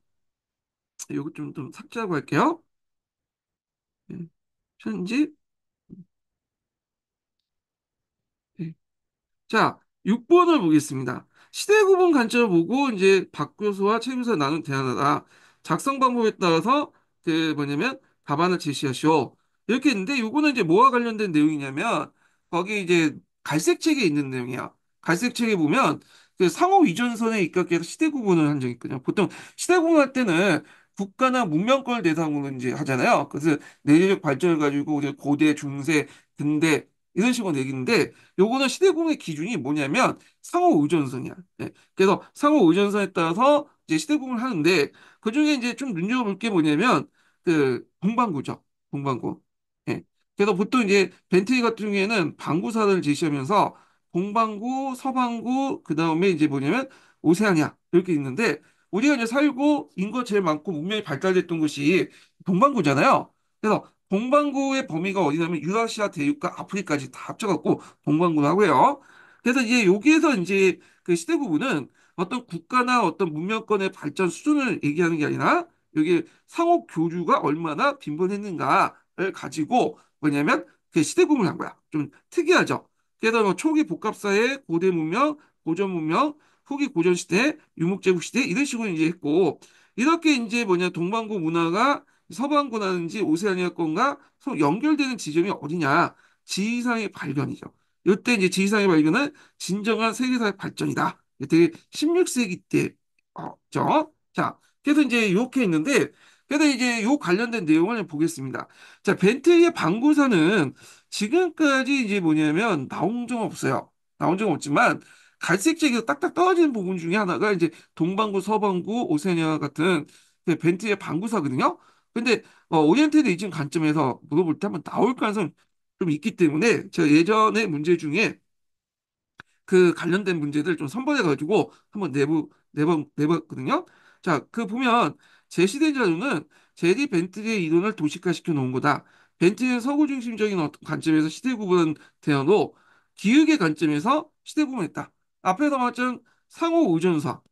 요거 좀, 좀 삭제하고 할게요. 현지 예. 자, 6번을 예. 보겠습니다. 시대 구분 관점을 보고 이제 박 교수와 최 교수가 나눈 대안하다. 작성 방법에 따라서 그 뭐냐면 답안을 제시하시오. 이렇게 했는데 요거는 이제 뭐와 관련된 내용이냐면 거기 이제 갈색 책에 있는 내용이야. 갈색 책에 보면 그 상호 위전선에 입각해서 시대 구분을 한 적이 있거든요. 보통 시대 구분할 때는 국가나 문명권을 대상으로 이제 하잖아요. 그래서 내재적 발전을 가지고 이제 고대, 중세, 근대 이런 식으로 내기인데 요거는 시대공의 기준이 뭐냐면 상호 의존성이야. 예. 그래서 상호 의존성에 따라서 이제 시대공을 하는데 그중에 이제 좀 눈여겨볼 게 뭐냐면 그동방구죠동방구 예. 그래서 보통 이제 벤틀리 같은 경우에는 반구사를 제시하면서 동방구서방구그 다음에 이제 뭐냐면 오세아니아 이렇게 있는데 우리가 이제 살고 인구가 제일 많고 문명이 발달됐던 곳이 동반구잖아요. 그래서 동반구의 범위가 어디냐면 유라시아 대륙과 아프리까지 다 합쳐갖고 동반구라고 해요. 그래서 이제 여기에서 이제 그 시대 구분은 어떤 국가나 어떤 문명권의 발전 수준을 얘기하는 게 아니라 여기 상호 교류가 얼마나 빈번했는가를 가지고 뭐냐면 그 시대 구분을 한 거야. 좀 특이하죠. 그래서 뭐 초기 복합사회, 고대 문명, 고전 문명, 후기 고전 시대, 유목제국 시대 이런 식으로 이제 했고 이렇게 이제 뭐냐 동방구 문화가 서방구나든지 오세아니아권과 서로 연결되는 지점이 어디냐 지리상의 발견이죠. 이때 이제 지리상의 발견은 진정한 세계사의 발전이다. 되게 16세기 때죠. 어, 자, 그래서 이제 이렇게 있는데 그래서 이제 요 관련된 내용을 보겠습니다. 자, 벤틀리의 방구사는 지금까지 이제 뭐냐면 나온 적 없어요. 나온 적 없지만 갈색제기가 딱딱 떨어지는 부분 중에 하나가 이제 동반구, 서방구 오세니아 같은 벤트의 방구사거든요 근데 어, 오리엔테드 이즘 관점에서 물어볼 때 한번 나올 가능성 이좀 있기 때문에 제가 예전에 문제 중에 그 관련된 문제들 좀 선발해가지고 한번 내보내보 내봤거든요. 자, 그 보면 제시된 자료는 제리 벤트리의 이론을 도식화시켜 놓은 거다. 벤트리는 서구 중심적인 관점에서 시대 구분 대안으로 기육의 관점에서 시대 구분했다. 앞에서 봤던 상호 의존성.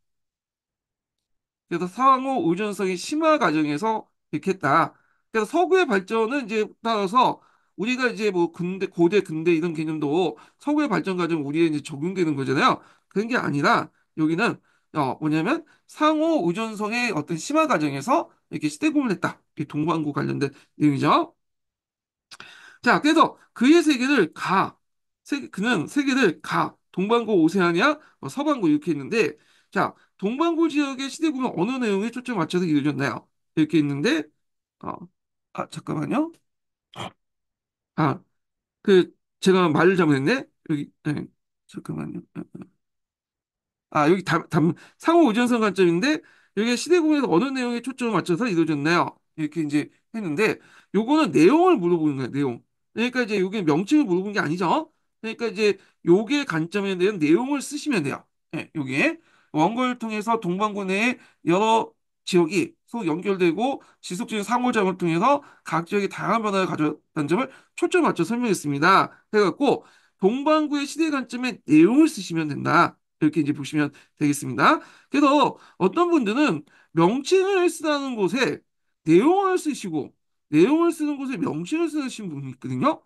그래서 상호 의존성이 심화 과정에서 이렇했다 그래서 서구의 발전은 이제 따라서 우리가 이제 뭐 근대, 고대, 근대 이런 개념도 서구의 발전 과정 우리에 이제 적용되는 거잖아요. 그런 게 아니라 여기는 어, 뭐냐면 상호 의존성의 어떤 심화 과정에서 이렇게 시대공을 했다. 동반구 관련된 내용이죠. 자, 그래서 그의 세계를 가, 세 그는 세계를 가, 동반구 오세아니아, 어, 서반구 이렇게 있는데 자 동반구 지역의 시대 구면 어느 내용에 초점 맞춰서 이루어졌나요? 이렇게 있는데 어, 아 잠깐만요. 아그 제가 말을 잘못했네. 여기 네, 잠깐만요. 어, 어. 아 여기 다, 상호 의존성 관점인데 여기 시대 구면에서 어느 내용에 초점을 맞춰서 이루어졌나요? 이렇게 이제 했는데 요거는 내용을 물어보는 거예요. 내용. 그러니까 이제 요게 명칭을 물어본 게 아니죠. 그러니까 이제 요게 관점에 대한 내용을 쓰시면 돼요. 예, 요게 원고를 통해서 동반구 내의 여러 지역이 서로 연결되고 지속적인 상호작용을 통해서 각 지역이 다양한 변화를 가져왔다는 점을 초점 맞춰 설명했습니다. 해갖고 동반구의 시대 관점의 내용을 쓰시면 된다. 이렇게 이제 보시면 되겠습니다. 그래서 어떤 분들은 명칭을 쓰라는 곳에 내용을 쓰시고 내용을 쓰는 곳에 명칭을 쓰시는 분이 있거든요.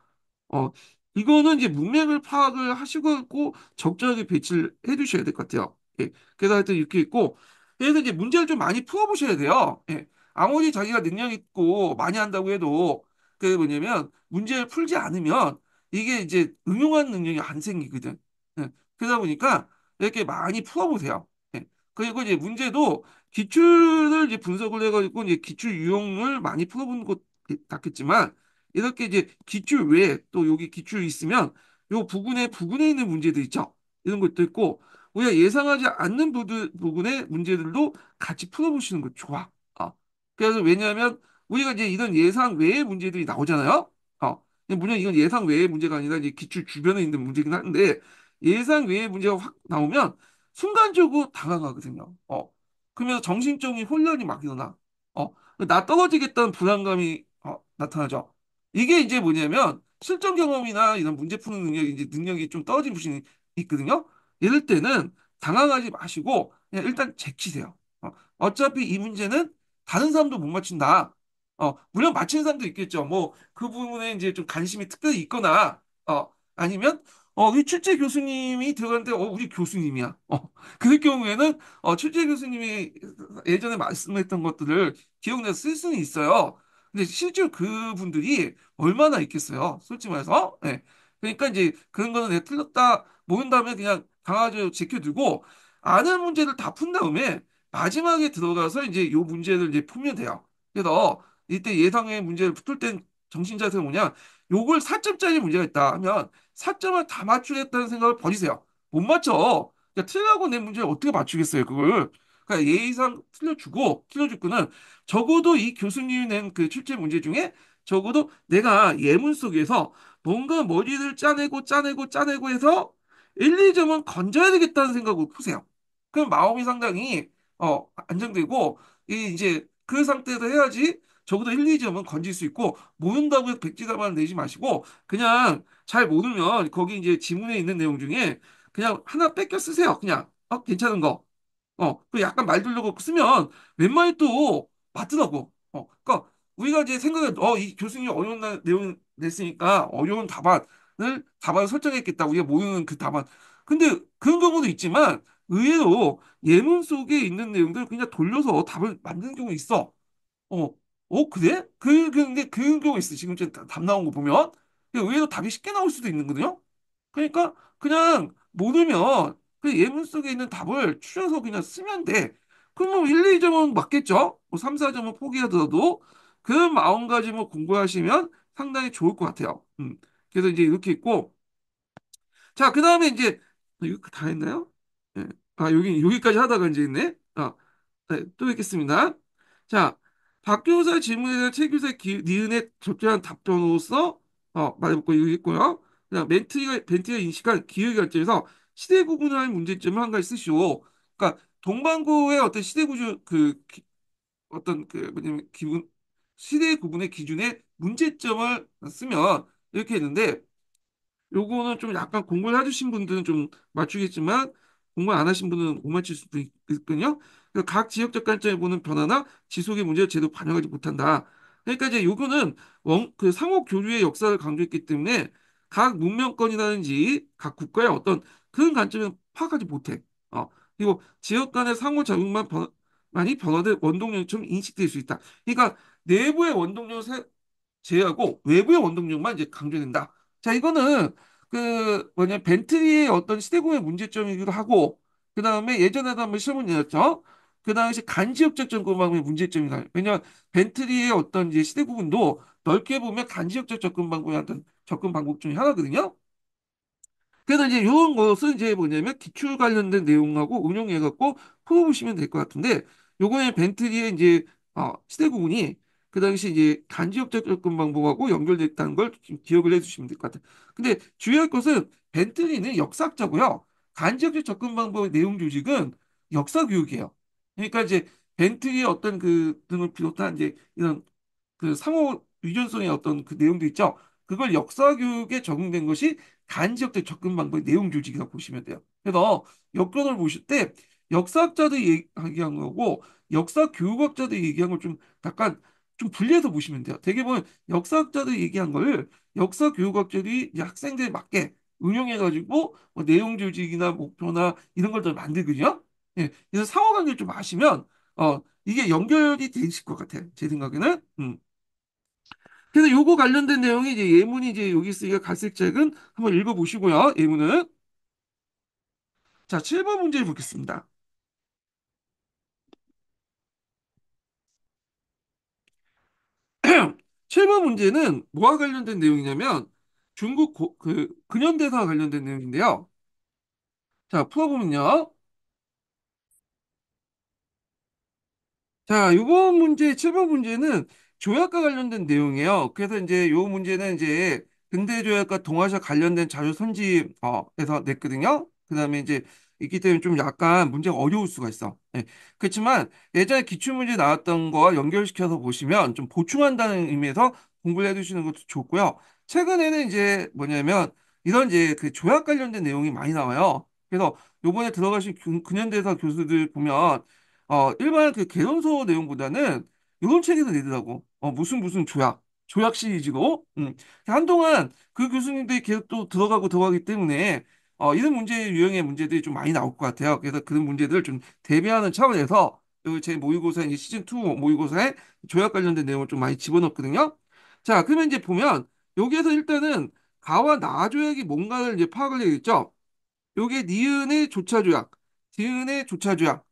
어, 이거는 이제 문맥을 파악을 하시고 적절하게 배치를 해주셔야될 것 같아요. 예. 그래서 하여튼 이렇게 있고 그래서 이제 문제를 좀 많이 풀어보셔야 돼요. 예. 아무리 자기가 능력 있고 많이 한다고 해도 그게 뭐냐면 문제를 풀지 않으면 이게 이제 응용하 능력이 안 생기거든. 예. 그러다 보니까 이렇게 많이 풀어보세요. 예. 그리고 이제 문제도 기출을 이제 분석을 해가지고 이제 기출 유형을 많이 풀어본 것 같겠지만 이렇게 이제 기출 외에 또 여기 기출 있으면 요 부분에 부분에 있는 문제들 있죠. 이런 것도 있고 우리가 예상하지 않는 부들, 부분의 문제들도 같이 풀어보시는 거 좋아. 어. 그래서 왜냐하면 우리가 이제 이런 예상 외의 문제들이 나오잖아요. 어. 물론 이건 예상 외의 문제가 아니라 이제 기출 주변에 있는 문제긴 한데 예상 외의 문제가 확 나오면 순간적으로 당황하거든요. 어. 그러면서 정신적인 혼란이 막 일어나. 어. 나 떨어지겠다는 불안감이 어, 나타나죠. 이게 이제 뭐냐면 실전 경험이나 이런 문제 푸는 능력이 이제 능력이 좀 떨어진 분이 있거든요. 이럴 때는 당황하지 마시고 그냥 일단 제치세요 어, 어차피 이 문제는 다른 사람도 못 맞춘다. 어, 물론 맞힌 사람도 있겠죠. 뭐, 그 부분에 이제 좀 관심이 특별히 있거나, 어, 아니면, 어, 이 출제 교수님이 들어갔는데, 어, 우리 교수님이야. 어, 그럴 경우에는, 어, 출제 교수님이 예전에 말씀했던 것들을 기억나서 쓸 수는 있어요. 근데 실제로 그분들이 얼마나 있겠어요? 솔직히 말해서. 네. 그러니까 이제 그런 거는 내가 틀렸다 모른 다음에 그냥 강아지로 제껴두고 아는 문제를 다 푼 다음에 마지막에 들어가서 이제 요 문제를 이제 풀면 돼요. 그래서 이때 예상의 문제를 풀땐 정신 자세가 뭐냐? 요걸 4점짜리 문제가 있다 하면 4점을 다 맞추겠다는 생각을 버리세요. 못 맞춰. 그러니까 틀리라고 낸 문제를 어떻게 맞추겠어요, 그걸. 그러니까 예의상 틀려주고 틀려주고는 적어도 이 교수님이 낸그 출제 문제 중에 적어도 내가 예문 속에서 뭔가 머리를 짜내고 짜내고 짜내고 해서 1, 2점은 건져야 되겠다는 생각을 푸세요. 그럼 마음이 상당히 어 안정되고 이 이제 그 상태에서 해야지 적어도 1, 2점은 건질 수 있고 모른다고 해서 백지답안을 내지 마시고 그냥 잘 모르면 거기 이제 지문에 있는 내용 중에 그냥 하나 뺏겨 쓰세요. 그냥 어 괜찮은 거 어, 그 약간 말 돌려고 쓰면 웬만히 또 맞더라고. 어, 그니까 우리가 이제 생각해, 어, 이 교수님이 어려운 나- 내용 냈으니까 어려운 답안을 답안을 설정했겠다. 우리가 모르는 그 답안. 근데 그런 경우도 있지만 의외로 예문 속에 있는 내용들을 그냥 돌려서 답을 만드는 경우 있어. 어, 어, 그래? 그, 그 근데 그런 경우 있어. 지금 이제 다- 답 나온 거 보면. 근 그러니까 의외로 답이 쉽게 나올 수도 있는 거든요. 그러니까 그냥 모르면 그 예문 속에 있는 답을 추려서 그냥 쓰면 돼. 그럼 뭐 1, 2점은 맞겠죠? 뭐 3, 4점은 포기하더라도 그 마음가짐을 공부하시면 상당히 좋을 것 같아요. 음. 그래서 이제 이렇게 있고. 자, 그 다음에 이제, 아, 이거 다 했나요? 예. 아, 여기, 여기까지 하다가 이제 있네. 아, 네, 또 뵙겠습니다. 자, 박 교사의 질문에 대한 최 교사의 기, 니은에 적절한 답변으로서, 어, 말해볼 거 이거 있고요. 그냥 멘트가, 멘트가 인식한 기후 결정에서 시대 구분을 할 문제점을 한가 있으시오. 그러니까 동반고의 어떤 시대 구조 그 기, 어떤 그 뭐냐면 기분 시대 구분의 기준에 문제점을 쓰면 이렇게 했는데 요거는 좀 약간 공부를 해주신 분들은 좀 맞추겠지만 공부 안 하신 분은 못 맞출 수도 있거든요. 그각 그러니까 지역적 관점에 보는 변화나 지속의 문제를 제대로 반영하지 못한다. 그러니까 이제 요거는 원, 그 상호 교류의 역사를 강조했기 때문에 각 문명권이라든지 각 국가의 어떤 그런 관점은 파악하지 못해. 어, 그리고 지역 간의 상호작용만 변, 많이 변화된 원동력이좀 인식될 수 있다. 그러니까 내부의 원동력을 제외하고 외부의 원동력만 이제 강조된다. 자, 이거는 그 뭐냐 벤틀리의 어떤 시대공의 문제점이기도 하고 그 다음에 예전에도 한번 실문 내렸죠. 그 당시 간지역적 접근방법의 문제점이 나요. 왜냐하면 벤틀리의 어떤 이제 시대구분도 넓게 보면 간지역적 접근방법의 어떤 접근방법 중에 하나거든요. 그래서 이제 이런 것은 이제 뭐냐면 기출 관련된 내용하고 응용해 갖고 풀어보시면 될 것 같은데 요거에 벤틀리의 이제 어, 시대 구분이 그 당시 이제 간접적 접근 방법하고 연결됐다는 걸 기억을 해주시면 될 것 같아요. 근데 주의할 것은 벤틀리는 역사학자고요. 간접적 접근 방법의 내용 조직은 역사 교육이에요. 그러니까 이제 벤틀리의 어떤 그 등을 비롯한 이제 이런 그 상호 유전성의 어떤 그 내용도 있죠. 그걸 역사 교육에 적용된 것이 간지역적 접근 방법의 내용 조직이라고 보시면 돼요. 그래서 여건을 보실 때 역사학자들이 얘기한 거고 역사 교육학자들이 얘기한 걸 좀 약간 좀 분리해서 보시면 돼요. 대개 보면 역사학자들이 얘기한 걸 역사 교육학자들이 학생들에 맞게 응용해가지고 뭐 내용 조직이나 목표나 이런 걸 더 만들거든요. 예, 그래서 상호관계를 좀 아시면 어 이게 연결이 되실 것 같아요. 제 생각에는. 음. 그래서 요거 관련된 내용이 이제 예문이 이제 여기 있으니까 갈색 책은 한번 읽어보시고요. 예문은. 자, 7번 문제 보겠습니다. 7번 문제는 뭐와 관련된 내용이냐면 중국 고, 그 근현대사와 관련된 내용인데요. 자, 풀어보면요. 자, 이번 문제, 7번 문제는 조약과 관련된 내용이에요. 그래서 이제 요 문제는 이제 근대 조약과 동아시아 관련된 자료 선집에서 냈거든요. 그다음에 이제 있기 때문에 좀 약간 문제가 어려울 수가 있어. 예. 그렇지만 예전에 기출문제 나왔던 거와 연결시켜서 보시면 좀 보충한다는 의미에서 공부를 해두시는 것도 좋고요. 최근에는 이제 뭐냐면 이런 이제 그 조약 관련된 내용이 많이 나와요. 그래서 요번에 들어가신 근- 그, 근현대사 교수들 보면 어 일반 그 개론서 내용보다는 이런 책에도 내더라고. 어, 무슨 무슨 조약. 조약 시리즈고 어? 음. 한동안 그 교수님들이 계속 또 들어가고 들어가기 때문에, 어, 이런 문제, 유형의 문제들이 좀 많이 나올 것 같아요. 그래서 그런 문제들을 좀 대비하는 차원에서, 제 모의고사, 인 시즌2 모의고사에 조약 관련된 내용을 좀 많이 집어넣었거든요. 자, 그러면 이제 보면, 여기에서 일단은, 가와 나 조약이 뭔가를 이제 파악을 해야겠죠? 요게 니은의 조차 조약, 디은의 조차 조약,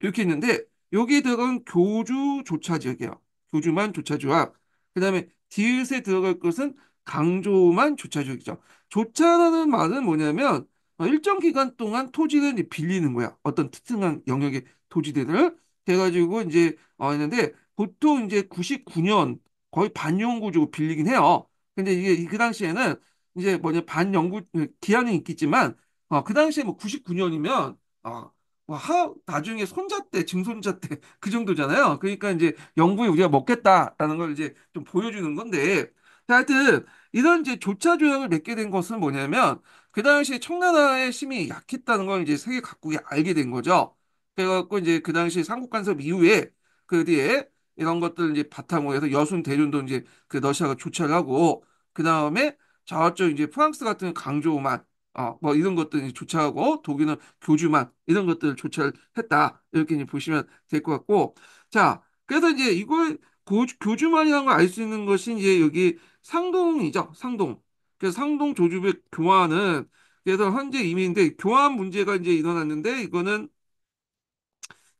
이렇게 있는데, 여기에 들어간 교주 조차 지역이에요. 교주만 조차 조합. 그 다음에 디귿에 들어갈 것은 강조만 조차 지역이죠. 조차라는 말은 뭐냐면 어, 일정 기간 동안 토지를 빌리는 거야. 어떤 특정한 영역의 토지들을 돼가지고 이제 어 있는데 보통 이제 99년 거의 반영 구주고 빌리긴 해요. 근데 이게 그 당시에는 이제 뭐냐 반영구 기한이 있겠지만 어, 그 당시에 뭐 99년이면 어, 뭐 하, 나중에 손자 때, 증손자 때 그 정도잖아요. 그러니까 이제 영부에 우리가 먹겠다라는 걸 이제 좀 보여주는 건데 하여튼 이런 이제 조차 조약을 맺게 된 것은 뭐냐면 그 당시 에 청나라의 힘이 약했다는 걸 이제 세계 각국이 알게 된 거죠. 그래갖고 이제 그 당시 삼국 간섭 이후에 그 뒤에 이런 것들 을 이제 바탕으로 해서 여순 대륜도 이제 그 러시아가 조차를 하고 그 다음에 저쪽 이제 프랑스 같은 강조만 어, 뭐 이런 것들 이 조차하고 어, 독일은 교주만 이런 것들을 조차를 했다. 이렇게 보시면 될 것 같고. 자, 그래서 이제 이걸 교주만이라는 걸 알 수 있는 것이 이제 여기 상동이죠. 상동. 그래서 상동 조주의 교환은 그래서 현재 이민인데 교환 문제가 이제 일어났는데 이거는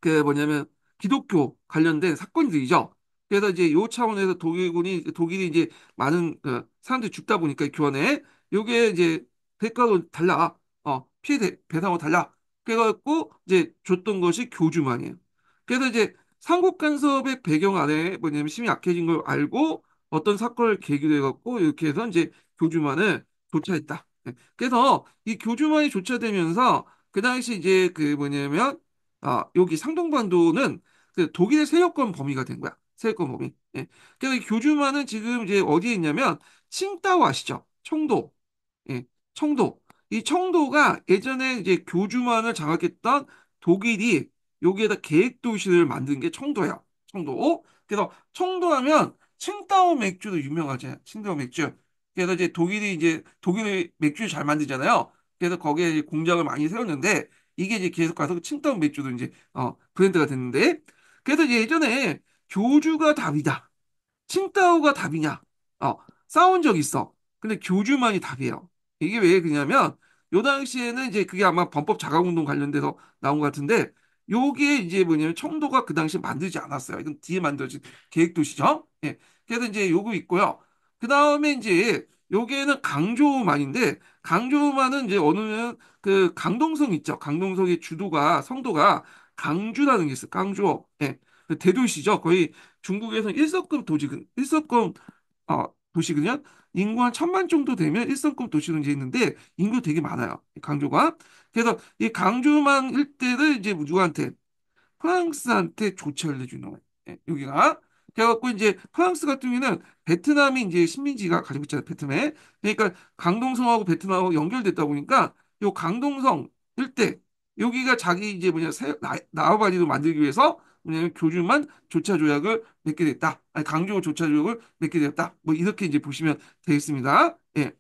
그 뭐냐면 기독교 관련된 사건들이죠. 그래서 이제 요 차원에서 독일군이 독일이 이제 많은 그 사람들이 죽다 보니까 교환에 요게 이제 대가도 달라. 아, 어, 피해 대, 배상하고 달라. 그래갖고 이제 줬던 것이 교주만이에요. 그래서 이제 삼국 간섭의 배경 안에 뭐냐면 심히 약해진 걸 알고 어떤 사건을 계기로 해갖고 이렇게 해서 이제 교주만을 조차했다. 예. 그래서 이 교주만이 조차되면서 그 당시 이제 그 뭐냐면 아 여기 상동반도는 그 독일의 세력권 범위가 된 거야. 세력권 범위. 예. 그래서 이 교주만은 지금 이제 어디에 있냐면 칭따오 아시죠? 청도. 예. 청도. 이 청도가 예전에 이제 교주만을 장악했던 독일이 여기에다 계획 도시를 만든 게 청도야. 청도. 그래서 청도하면 칭다오 맥주도 유명하잖아요. 칭다오 맥주. 그래서 이제 독일이 이제 독일의 맥주 를잘 만들잖아요. 그래서 거기에 이제 공장을 많이 세웠는데 이게 이제 계속 가서 칭다오 맥주도 이제 어 브랜드가 됐는데 그래서 예전에 교주가 답이다. 칭다오가 답이냐? 어 싸운 적 있어. 근데 교주만이 답이에요. 이게 왜 그냐면 러요 당시에는 이제 그게 아마 범법 자각운동 관련돼서 나온 것 같은데 요게 이제 뭐냐면 청도가 그 당시에 만들지 않았어요. 이건 뒤에 만들어진 계획도시죠. 예. 그래서 이제 요거 있고요. 그 다음에 이제 요게는 강조만인데 강조만은 이제 어느 그 강동성 있죠. 강동성의 주도가 성도가 강주라는 게 있어요. 강주. 예. 대도시죠. 거의 중국에서 일석금 도시근 일석금 어 도시근요. 인구 한 천만 정도 되면 일성급 도시로 이제 있는데 인구 되게 많아요. 강조가. 그래서 이 강조만 일대를 이제 누구한테 프랑스한테 조치를 해주는 거예요. 예, 여기가. 그래갖고 이제 프랑스 같은 경우에는 베트남이 이제 식민지가 가지고 있잖아요. 베트남에. 그러니까 강동성하고 베트남하고 연결됐다 보니까 요 강동성 일대 여기가 자기 이제 뭐냐 새, 나, 나와바리도 만들기 위해서 왜냐하면 네, 교주만 조차 조약을 맺게 됐다. 아니, 강조 조차 조약을 맺게 되었다. 뭐 이렇게 이제 보시면 되겠습니다. 예.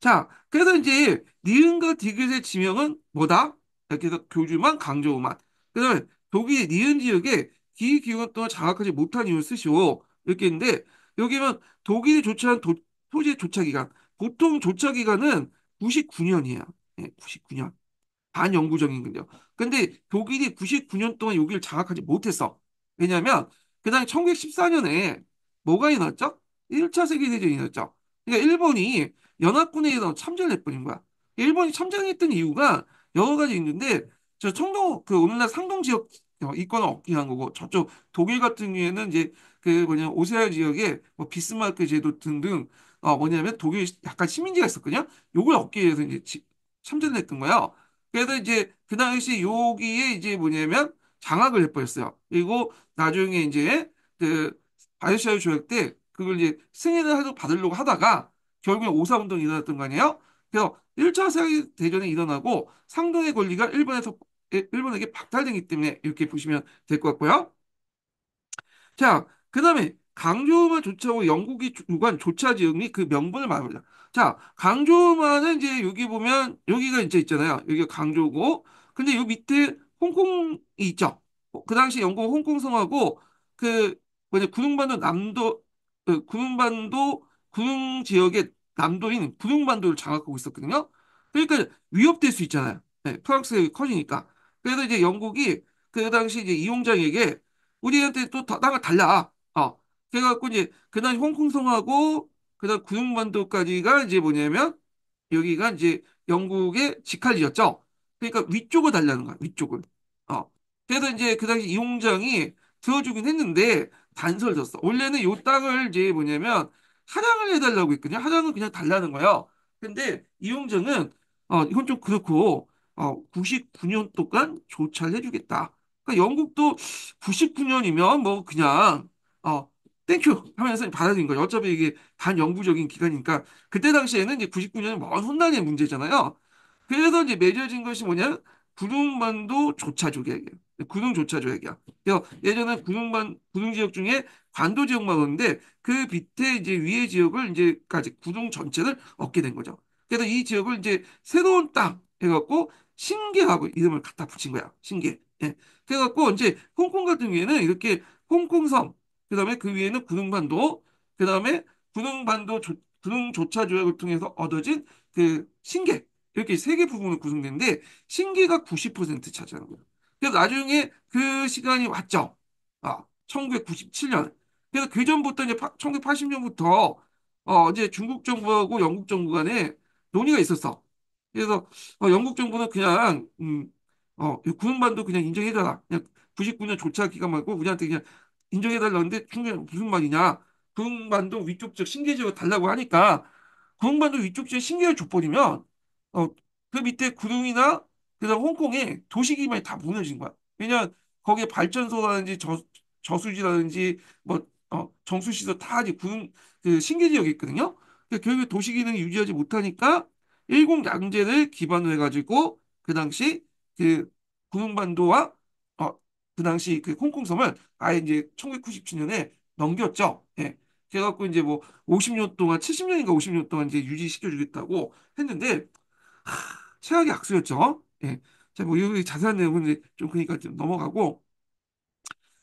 자, 그래서 이제 니은과 디귿의 지명은 뭐다? 이렇게 해서 교주만 강조만. 그다음에 독일 니은 지역에 기기관 동안 장악하지 못한 이유를 쓰시오. 이렇게 있는데 여기는 독일이 조차한 도, 토지의 조차 기간. 보통 조차 기간은 99년이에요. 예, 99년. 반영구적인군요. 근데 독일이 99년 동안 여기를 장악하지 못했어. 왜냐하면 그 당시 1914년에 뭐가 일어났죠? 1차 세계대전이 일어났죠. 그러니까 일본이 연합군에 의해서 참전을 했린 거야. 일본이 참전했던 이유가 여러 가지 있는데 저청도그 오늘날 상동 지역 어, 이권을 얻기 위한 거고 저쪽 독일 같은 경우에는 이제 그 뭐냐 오세아 지역에 뭐비스마크 제도 등등 어 뭐냐면 독일 약간 식민지가 있었거든요. 요걸 얻기 위해서 이제 참전을 했던 거예요. 그래서 이제 그 당시 여기에 이제 뭐냐면 장악을 해버렸어요. 그리고 나중에 이제 그바이샤이 조약 때 그걸 이제 승인을 하도 받으려고 하다가 결국에 오사운동이 일어났던 거 아니에요? 그래서 1차 세계대전이 일어나고 상동의 권리가 일본에서 일본에게 박탈되기 때문에 이렇게 보시면 될 것 같고요. 자, 그 다음에 강조만 조치하고 영국이 주관 조차 지역및그 명분을 말합니다. 자, 강조만은 이제 여기 보면 여기가 이제 있잖아요. 여기가 강조고 근데 요 밑에 홍콩이 있죠. 그 당시 영국 홍콩성하고 그 뭐냐 군웅반도 남도 그 군웅반도 군웅 지역의 남도인 군웅반도를 장악하고 있었거든요. 그러니까 위협될 수 있잖아요. 네, 프랑스가 커지니까. 그래서 이제 영국이 그 당시 이제 이용장에게 우리한테 또나을 달라. 어. 그래갖고 이제 그 당시 홍콩성하고 그다음 군육만도까지가 이제 뭐냐면 여기가 이제 영국의 직할이었죠. 그러니까 위쪽을 달라는 거야. 위쪽을. 어. 그래서 이제 그 당시 이용장이 들어주긴 했는데 단서를 줬어. 원래는 요 땅을 이제 뭐냐면 하장을 해달라고 했거든요. 하장은 그냥 달라는 거예요. 근데 이용정은 어 이건 좀 그렇고 어 99년 동안 조찰 해주겠다. 그러니까 영국도 99년이면 뭐 그냥 어 땡큐 하면서 받아들인 거죠. 어차피 이게 반영구적인 기간이니까 그때 당시에는 이제 99년 먼 훗날의 문제잖아요. 그래서 이제 맺어진 것이 뭐냐? 구릉반도 조차조약이에요. 구릉조차조약이야. 예전에 구릉반 구릉 지역 중에 관도 지역만 오는데 그 밑에 이제 위의 지역을 이제까지 구릉 전체를 얻게 된 거죠. 그래서 이 지역을 이제 새로운 땅 해갖고 신계하고 이름을 갖다 붙인 거야. 신계. 예. 그래갖고 이제 홍콩 같은 경우에는 이렇게 홍콩섬 그 다음에 그 위에는 구흥반도그 다음에 구흥반도 조, 군흥조차 조약을 통해서 얻어진 그 신계 이렇게 세 개 부분으로 구성되는데 신계가 90% 차지하는 거예요. 그래서 나중에 그 시간이 왔죠. 아, 1997년. 그래서 그 전부터 이제 1980년부터 어, 이제 중국 정부하고 영국 정부 간에 논의가 있었어. 그래서 어, 영국 정부는 그냥 음, 어, 군반도 그냥 인정해줘라. 그냥 99년 조차 기간 말고 우리한테 그냥 인정해달라는데 중국이 무슨 말이냐. 구흥반도 위쪽 지역 신계지역을 달라고 하니까 구흥반도 위쪽 지역 신계를 줘버리면 어, 그 밑에 구릉이나 그다음 홍콩에 도시기반이 다 무너진 거야. 왜냐 거기에 발전소라든지 저, 저수지라든지 뭐 어, 정수시설 다 이제 구릉 그 신계지역에 있거든요. 그러니까 결국에 도시기능이 유지하지 못하니까 일공양제를 기반으로 해가지고 그 당시 그 구릉반도와 그 당시 그 홍콩섬을 아예 이제 1997년에 넘겼죠. 예. 그래갖고 이제 뭐 50년 동안 70년인가 50년 동안 이제 유지시켜주겠다고 했는데 하, 최악의 악수였죠. 예. 자, 뭐 여기 자세한 내용은 이제 좀그니까좀 넘어가고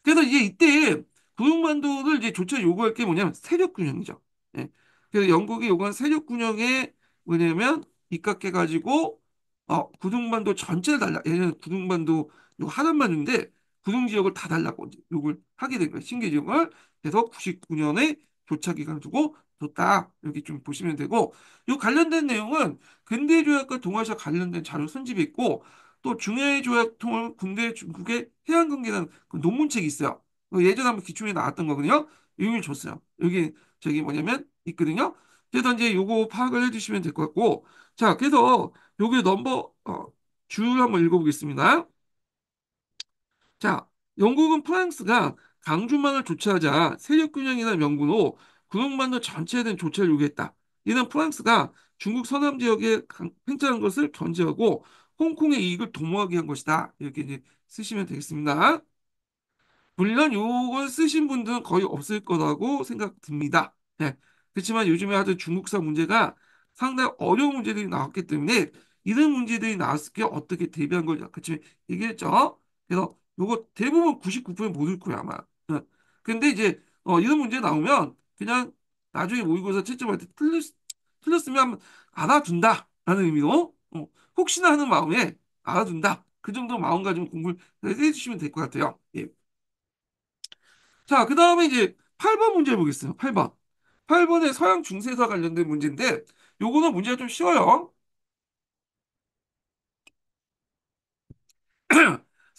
그래서 이제 이때 구육만도를 이제 조차 요구할 게 뭐냐면 세력균형이죠. 예. 그래서 영국이 요구한 세력균형에 뭐냐면 입각해가지고 어, 구둥반도 전체를 달라. 예전에 구둥반도 요 하나만 는데 군용 지역을 다 달라고 요구를 하게 된 거예요. 신계 지역을 그래서 99년에 교차 기간을 두고 줬다. 여기 좀 보시면 되고 이 관련된 내용은 근대 조약과 동아시아 관련된 자료 손집이 있고 또 중해 조약 통을 군대 중국의 해안 관계는 그 논문책이 있어요. 그 예전에 한번 기출에 나왔던 거거든요. 이걸 줬어요. 여기 저기 뭐냐면 있거든요. 그래서 이제 요거 파악을 해주시면 될 것 같고 자 그래서 요기 넘버 어, 줄 한번 읽어보겠습니다. 자, 영국은 프랑스가 강주만을 조치하자 세력균형이나 명분으로 군옥만도 전체에 대한 조치를 요구했다. 이는 프랑스가 중국 서남 지역에 팽창한 것을 견제하고 홍콩의 이익을 도모하게 한 것이다. 이렇게 이제 쓰시면 되겠습니다. 물론 요걸 쓰신 분들은 거의 없을 거라고 생각됩니다. 네. 예. 그렇지만 요즘에 아주 중국사 문제가 상당히 어려운 문제들이 나왔기 때문에 이런 문제들이 나왔을 때 어떻게 대비한 걸 아까 얘기했죠. 그래서 요거 대부분 99%못읽고야 아마. 예. 근데 이제 어, 이런 문제 나오면 그냥 나중에 모의고사 채점할 때 틀렸, 틀렸으면 알아둔다 라는 의미로 어, 혹시나 하는 마음에 알아둔다 그 정도 마음 가짐 공부를 해주시면 될 것 같아요. 예. 자, 그 다음에 이제 8번 문제 보겠습니다. 8번. 8번에 서양 중세사 관련된 문제인데 요거는 문제가 좀 쉬워요.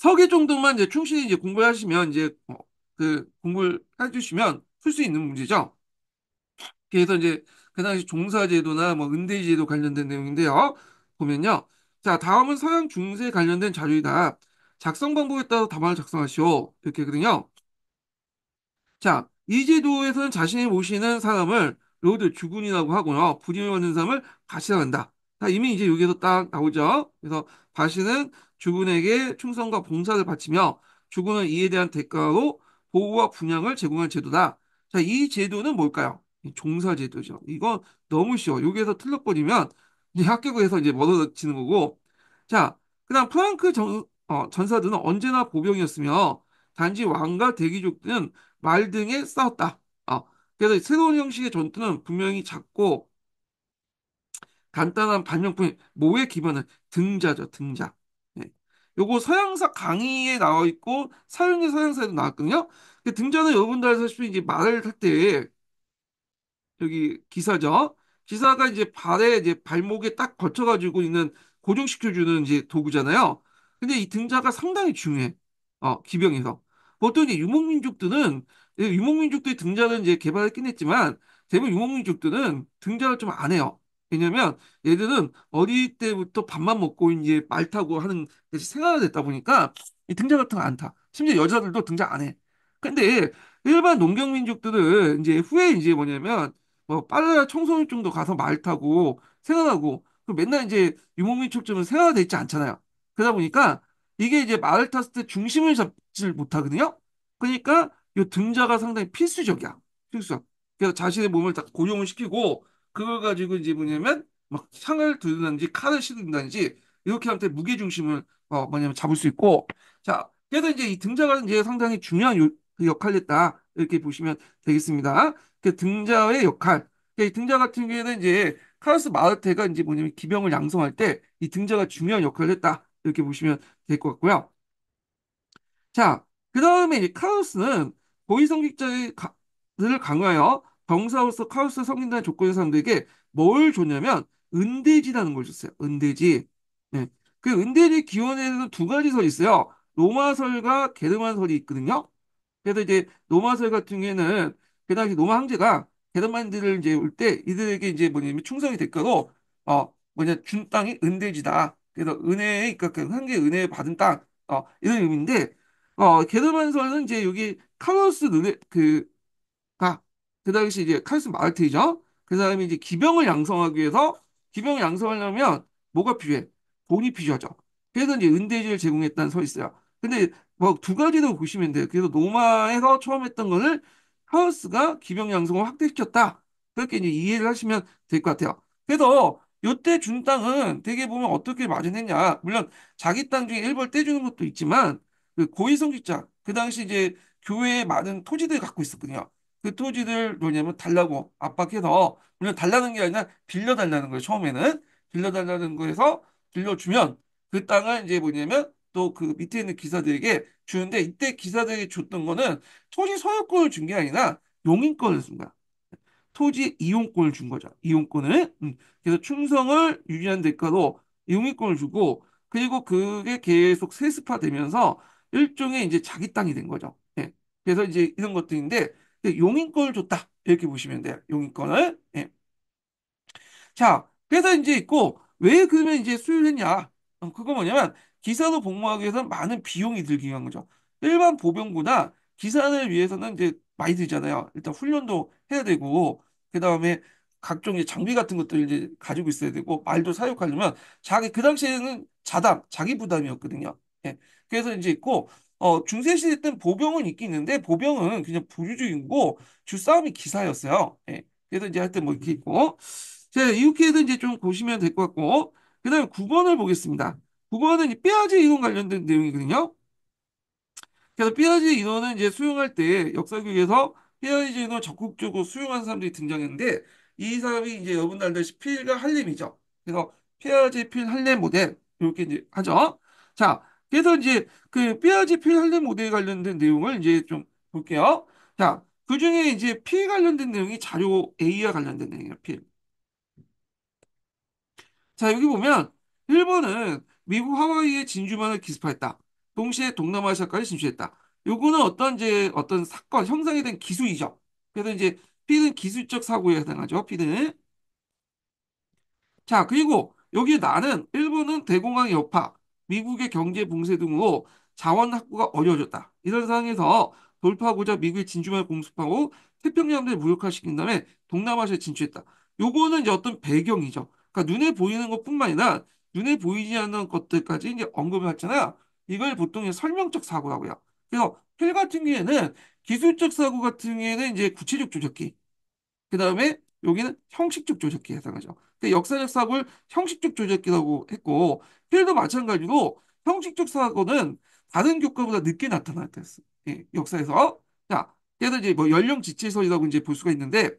서개 정도만 이제 충실히 이제 공부하시면 이제 어, 그 공부를 해주시면 풀 수 있는 문제죠. 그래서 이제 그 당시 종사제도나 뭐 은대제도 관련된 내용인데요. 보면요. 자, 다음은 서양 중세 관련된 자료이다. 작성 방법에 따라 답안을 작성하시오. 이렇게 하 거든요 자, 이 제도에서는 자신이 모시는 사람을 로드 주군이라고 하고요. 부임받는 사람을 바시라고 한다. 자, 이미 이제 여기서 딱 나오죠. 그래서 바시는 주군에게 충성과 봉사를 바치며 주군은 이에 대한 대가로 보호와 분양을 제공할 제도다. 자, 이 제도는 뭘까요? 종사 제도죠. 이건 너무 쉬워. 여기에서 틀려버리면 이제 합격해서 이제 멀어지는 거고. 자, 그다음 프랑크 정, 어, 전사들은 언제나 보병이었으며 단지 왕과 대귀족들은 말 등에 싸웠다. 어, 그래서 새로운 형식의 전투는 분명히 작고 간단한 반영품 모의 기반한 등자죠. 등자. 요거 서양사 강의에 나와 있고 사용의 서양사에도 나왔거든요. 등자는 여러분들 알다시피 이제 말을 할때 여기 기사죠. 기사가 이제 발에 이제 발목에 딱 걸쳐가지고 있는 고정시켜주는 이제 도구잖아요. 근데 이 등자가 상당히 중요해. 어, 기병에서. 보통 이제 유목민족들은 예, 유목민족들이 등자는 이제 개발했긴 했지만 대부분 유목민족들은 등자를 좀 안 해요. 왜냐면 얘들은 어릴 때부터 밥만 먹고 이제 말 타고 하는 것이 생활화 됐다 보니까 이 등장 같은 거 안 타. 심지어 여자들도 등장 안 해. 근데 일반 농경 민족들은 이제 후에 이제 뭐냐면 뭐 빨라야 청소년층도 가서 말 타고 생활하고 그 맨날 이제 유목민족들은 생활화돼 있지 않잖아요. 그러다 보니까 이게 이제 말을 탔을 때 중심을 잡지를 못하거든요. 그러니까 요 등자가 상당히 필수적이야. 필수적. 그래서 자신의 몸을 다 고용을 시키고 그걸 가지고 이제 뭐냐면 막 상을 두든지 칼을 씻든지 이렇게 한테 무게 중심을 어 뭐냐면 잡을 수 있고 자 그래서 이제 이 등자가 이제 상당히 중요한 요, 그 역할을 했다 이렇게 보시면 되겠습니다. 그 등자의 역할. 그러니까 이 등자 같은 경우에는 이제 카르스 마르테가 이제 뭐냐면 기병을 양성할 때 이 등자가 중요한 역할을 했다 이렇게 보시면 될 것 같고요. 자, 그 다음에 이제 카우스는 고위성직자를 강요하여 병사로서 카우스를섬단조건의 사람들에게 뭘 줬냐면 은대지라는 걸 줬어요. 은대지. 네. 그 은대지 기원에는 두 가지 설이 있어요. 로마설과 게르만설이 있거든요. 그래서 이제 로마설 같은 경우에는 그 당시 로마 황제가 게르만들을 이제 올 때 이들에게 이제 뭐냐면 충성이 대가로 어 뭐냐 준 땅이 은대지다. 그래서 은혜에 그러니까 한개 은혜 받은 땅. 어 이런 의미인데 어 게르만설은 이제 여기 카우스 눈에 그그 당시 이제 칼슘 마르테이죠. 그 사람이 이제 기병을 양성하기 위해서 기병을 양성하려면 뭐가 필요해? 돈이 필요하죠. 그래서 이제 은대지를 제공했다는 서 있어요. 근데 뭐 두 가지로 보시면 돼요. 그래서 노마에서 처음 했던 거는 하우스가 기병 양성을 확대시켰다. 그렇게 이제 이해를 하시면 될 것 같아요. 그래서 요때 준 땅은 대개 보면 어떻게 마련했냐. 물론 자기 땅 중에 일벌 떼주는 것도 있지만 그 고위성직자 그 당시 이제 교회에 많은 토지들을 갖고 있었거든요. 그 토지들 뭐냐면 달라고 압박해서 물론 달라는 게 아니라 빌려달라는 거예요. 처음에는 빌려달라는 거에서 빌려주면 그 땅을 이제 뭐냐면 또 그 밑에 있는 기사들에게 주는데 이때 기사들에게 줬던 거는 토지 소유권을 준 게 아니라 용인권을 준 거야. 토지 이용권을 준 거죠. 이용권을. 음, 그래서 충성을 유지한 대가로 용인권을 주고 그리고 그게 계속 세습화되면서 일종의 이제 자기 땅이 된 거죠. 네. 그래서 이제 이런 것들인데 예, 용인권을 줬다. 이렇게 보시면 돼요. 용인권을. 예. 자, 그래서 이제 있고, 왜 그러면 이제 수율했냐? 어, 그거 뭐냐면, 기사로 복무하기 위해서는 많은 비용이 들기 위한 거죠. 일반 보병구나 기사를 위해서는 이제 많이 들잖아요. 일단 훈련도 해야 되고, 그 다음에 각종 이제 장비 같은 것들을 이제 가지고 있어야 되고, 말도 사육하려면, 자기, 그 당시에는 자당, 자기 부담이었거든요. 예. 그래서 이제 있고, 어, 중세시대 때는 보병은 있긴 있는데, 보병은 그냥 부류주의고 주싸움이 기사였어요. 예. 그래서 이제 하여튼 뭐 이렇게 음. 있고. 자, 이렇게도 이제 좀 보시면 될 것 같고. 그 다음에 9번을 보겠습니다. 9번은 이 삐아제 이론 관련된 내용이거든요. 그래서 삐아제 이론은 이제 수용할 때 역사교육에서 삐아제 이론을 적극적으로 수용한 사람들이 등장했는데, 이 사람이 이제 여러분들 알다시피 필과 할렘이죠. 그래서 삐아제 필 할렘 모델, 이렇게 이제 하죠. 자, 그래서 이제 그 뼈아지 필살렘 모델에 관련된 내용을 이제 좀 볼게요. 자, 그 중에 이제 피에 관련된 내용이 자료 A와 관련된 내용이에요, 필. 자, 여기 보면 일본은 미국 하와이에 진주만을 기습하였다. 동시에 동남아시아까지 진출했다. 요거는 어떤 이제 어떤 사건, 형상에 대한 기수이죠. 그래서 이제 B는 기술적 사고에 해당하죠. B는. 자, 그리고 여기 나는 일본은 대공황 여파, 미국의 경제 봉쇄 등으로 자원 확보가 어려워졌다. 이런 상황에서 돌파하고자 미국의 진주만 공습하고 태평양을 무역화시킨 다음에 동남아시아에 진출했다. 요거는 이제 어떤 배경이죠. 그러니까 눈에 보이는 것뿐만 아니라 눈에 보이지 않는 것들까지 이제 언급을 했잖아요. 이걸 보통 설명적 사고라고 요 그래서 헬 같은 경우에는 기술적 사고 같은 경우에는 이제 구체적 조작기, 그 다음에 여기는 형식적 조작기에 해당하죠. 근데 역사적 사고를 형식적 조작기라고 했고 필도 마찬가지로 형식적 사고는 다른 교과보다 늦게 나타날 때 예, 역사에서 자 그래서 이제 뭐 연령 지체설이라고 이제 볼 수가 있는데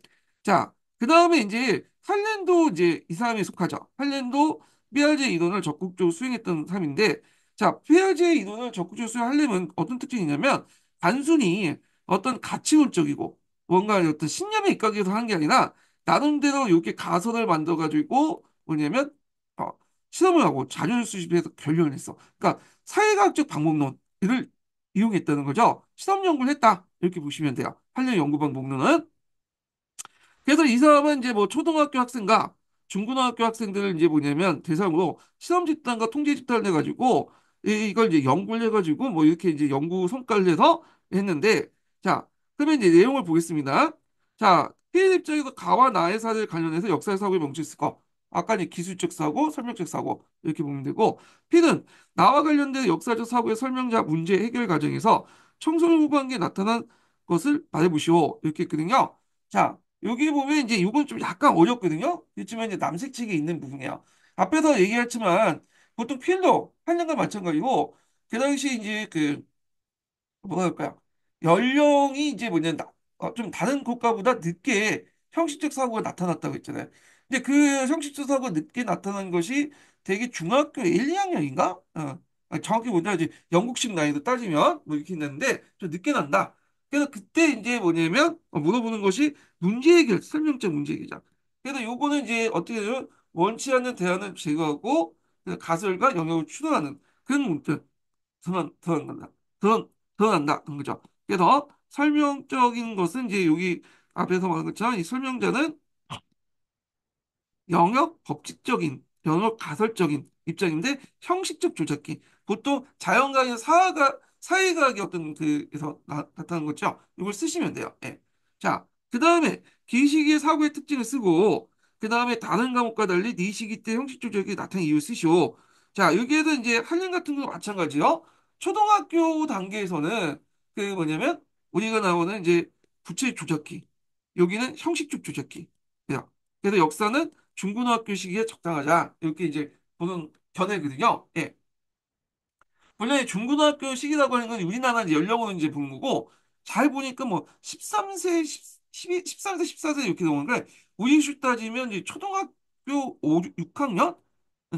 자그 다음에 이제 한렌도 이제 이 사람에 속하죠. 한렌도 피아제 이론을 적극적으로 수행했던 사람인데 자 피아제 이론을 적극적으로 수행하려면 어떤 특징이냐면 단순히 어떤 가치론적이고 뭔가 어떤 신념의 입각해서 하는 게 아니라 나름대로 이렇게 가설을 만들어가지고 뭐냐면 어, 실험을 하고 자료를 수집해서 결론을 했어. 그러니까 사회과학적 방법론을 이용했다는 거죠. 실험 연구를 했다. 이렇게 보시면 돼요. 한류 연구 방법론은. 그래서 이 사람은 이제 뭐 초등학교 학생과 중고등학교 학생들을 이제 뭐냐면 대상으로 실험 집단과 통제 집단을 해가지고 이걸 이제 연구를 해가지고 뭐 이렇게 이제 연구 성과를 해서 했는데 자 그러면 이제 내용을 보겠습니다. 자 피해입자의 가와 나의 사를 관련해서 역사의 사고의 멈칫을 거. 아까 는 기술적 사고, 설명적 사고 이렇게 보면 되고 P는 나와 관련된 역사적 사고의 설명자 문제 해결 과정에서 청소년 후반기에 나타난 것을 말해보시오 이렇게 했거든요. 자 여기 보면 이제 이건 좀 약간 어렵거든요. 그렇지만 이제 남색책에 있는 부분이에요. 앞에서 얘기했지만 보통 필로 8년간 마찬가지고 그 당시 이제 그 뭐랄까요 연령이 이제 뭐냐 어, 좀 다른 국가보다 늦게 형식적 사고가 나타났다고 했잖아요. 근데 그 형식적 사고가 늦게 나타난 것이 되게 중학교 1, 2학년인가? 어, 아, 정확히 뭐냐, 알지? 영국식 나이도 따지면 뭐 이렇게 있는데 좀 늦게 난다. 그래서 그때 이제 뭐냐면 어, 물어보는 것이 문제 해결, 설명적 문제 해결이죠. 그래서 요거는 이제 어떻게 되면 원치 않는 대안을 제거하고 그 가설과 영역을 추론하는 그런 문제. 드러난, 드난다 드러, 드러난다. 그런 거죠. 그래서 설명적인 것은 이제 여기 앞에서 말한 것처럼 이 설명자는 영역 법칙적인, 영역 가설적인 입장인데 형식적 조작기. 보통 자연과의 사회가, 사회과학의 어떤 그에서 나, 타난 거죠. 이걸 쓰시면 돼요. 예. 자, 그 다음에 기시기의 사고의 특징을 쓰고 그 다음에 다른 과목과 달리 니시기 때 형식 조작이 나타난 이유 쓰시오. 자, 여기에도 이제 한량 같은 것도 마찬가지요. 초등학교 단계에서는 그 뭐냐면 우리가 나오는 이제 부채 조작기. 여기는 형식적 조작기. 그냥. 그래서 역사는 중고등학교 시기에 적당하자. 이렇게 이제 보는 견해거든요. 예. 물론 중고등학교 시기라고 하는 건 우리나라 이제 연령으로 이제 보는 거고, 잘 보니까 뭐 13세, 10, 13세, 14세 이렇게 나오는데, 우리식 따지면 이제 초등학교 5, 6학년?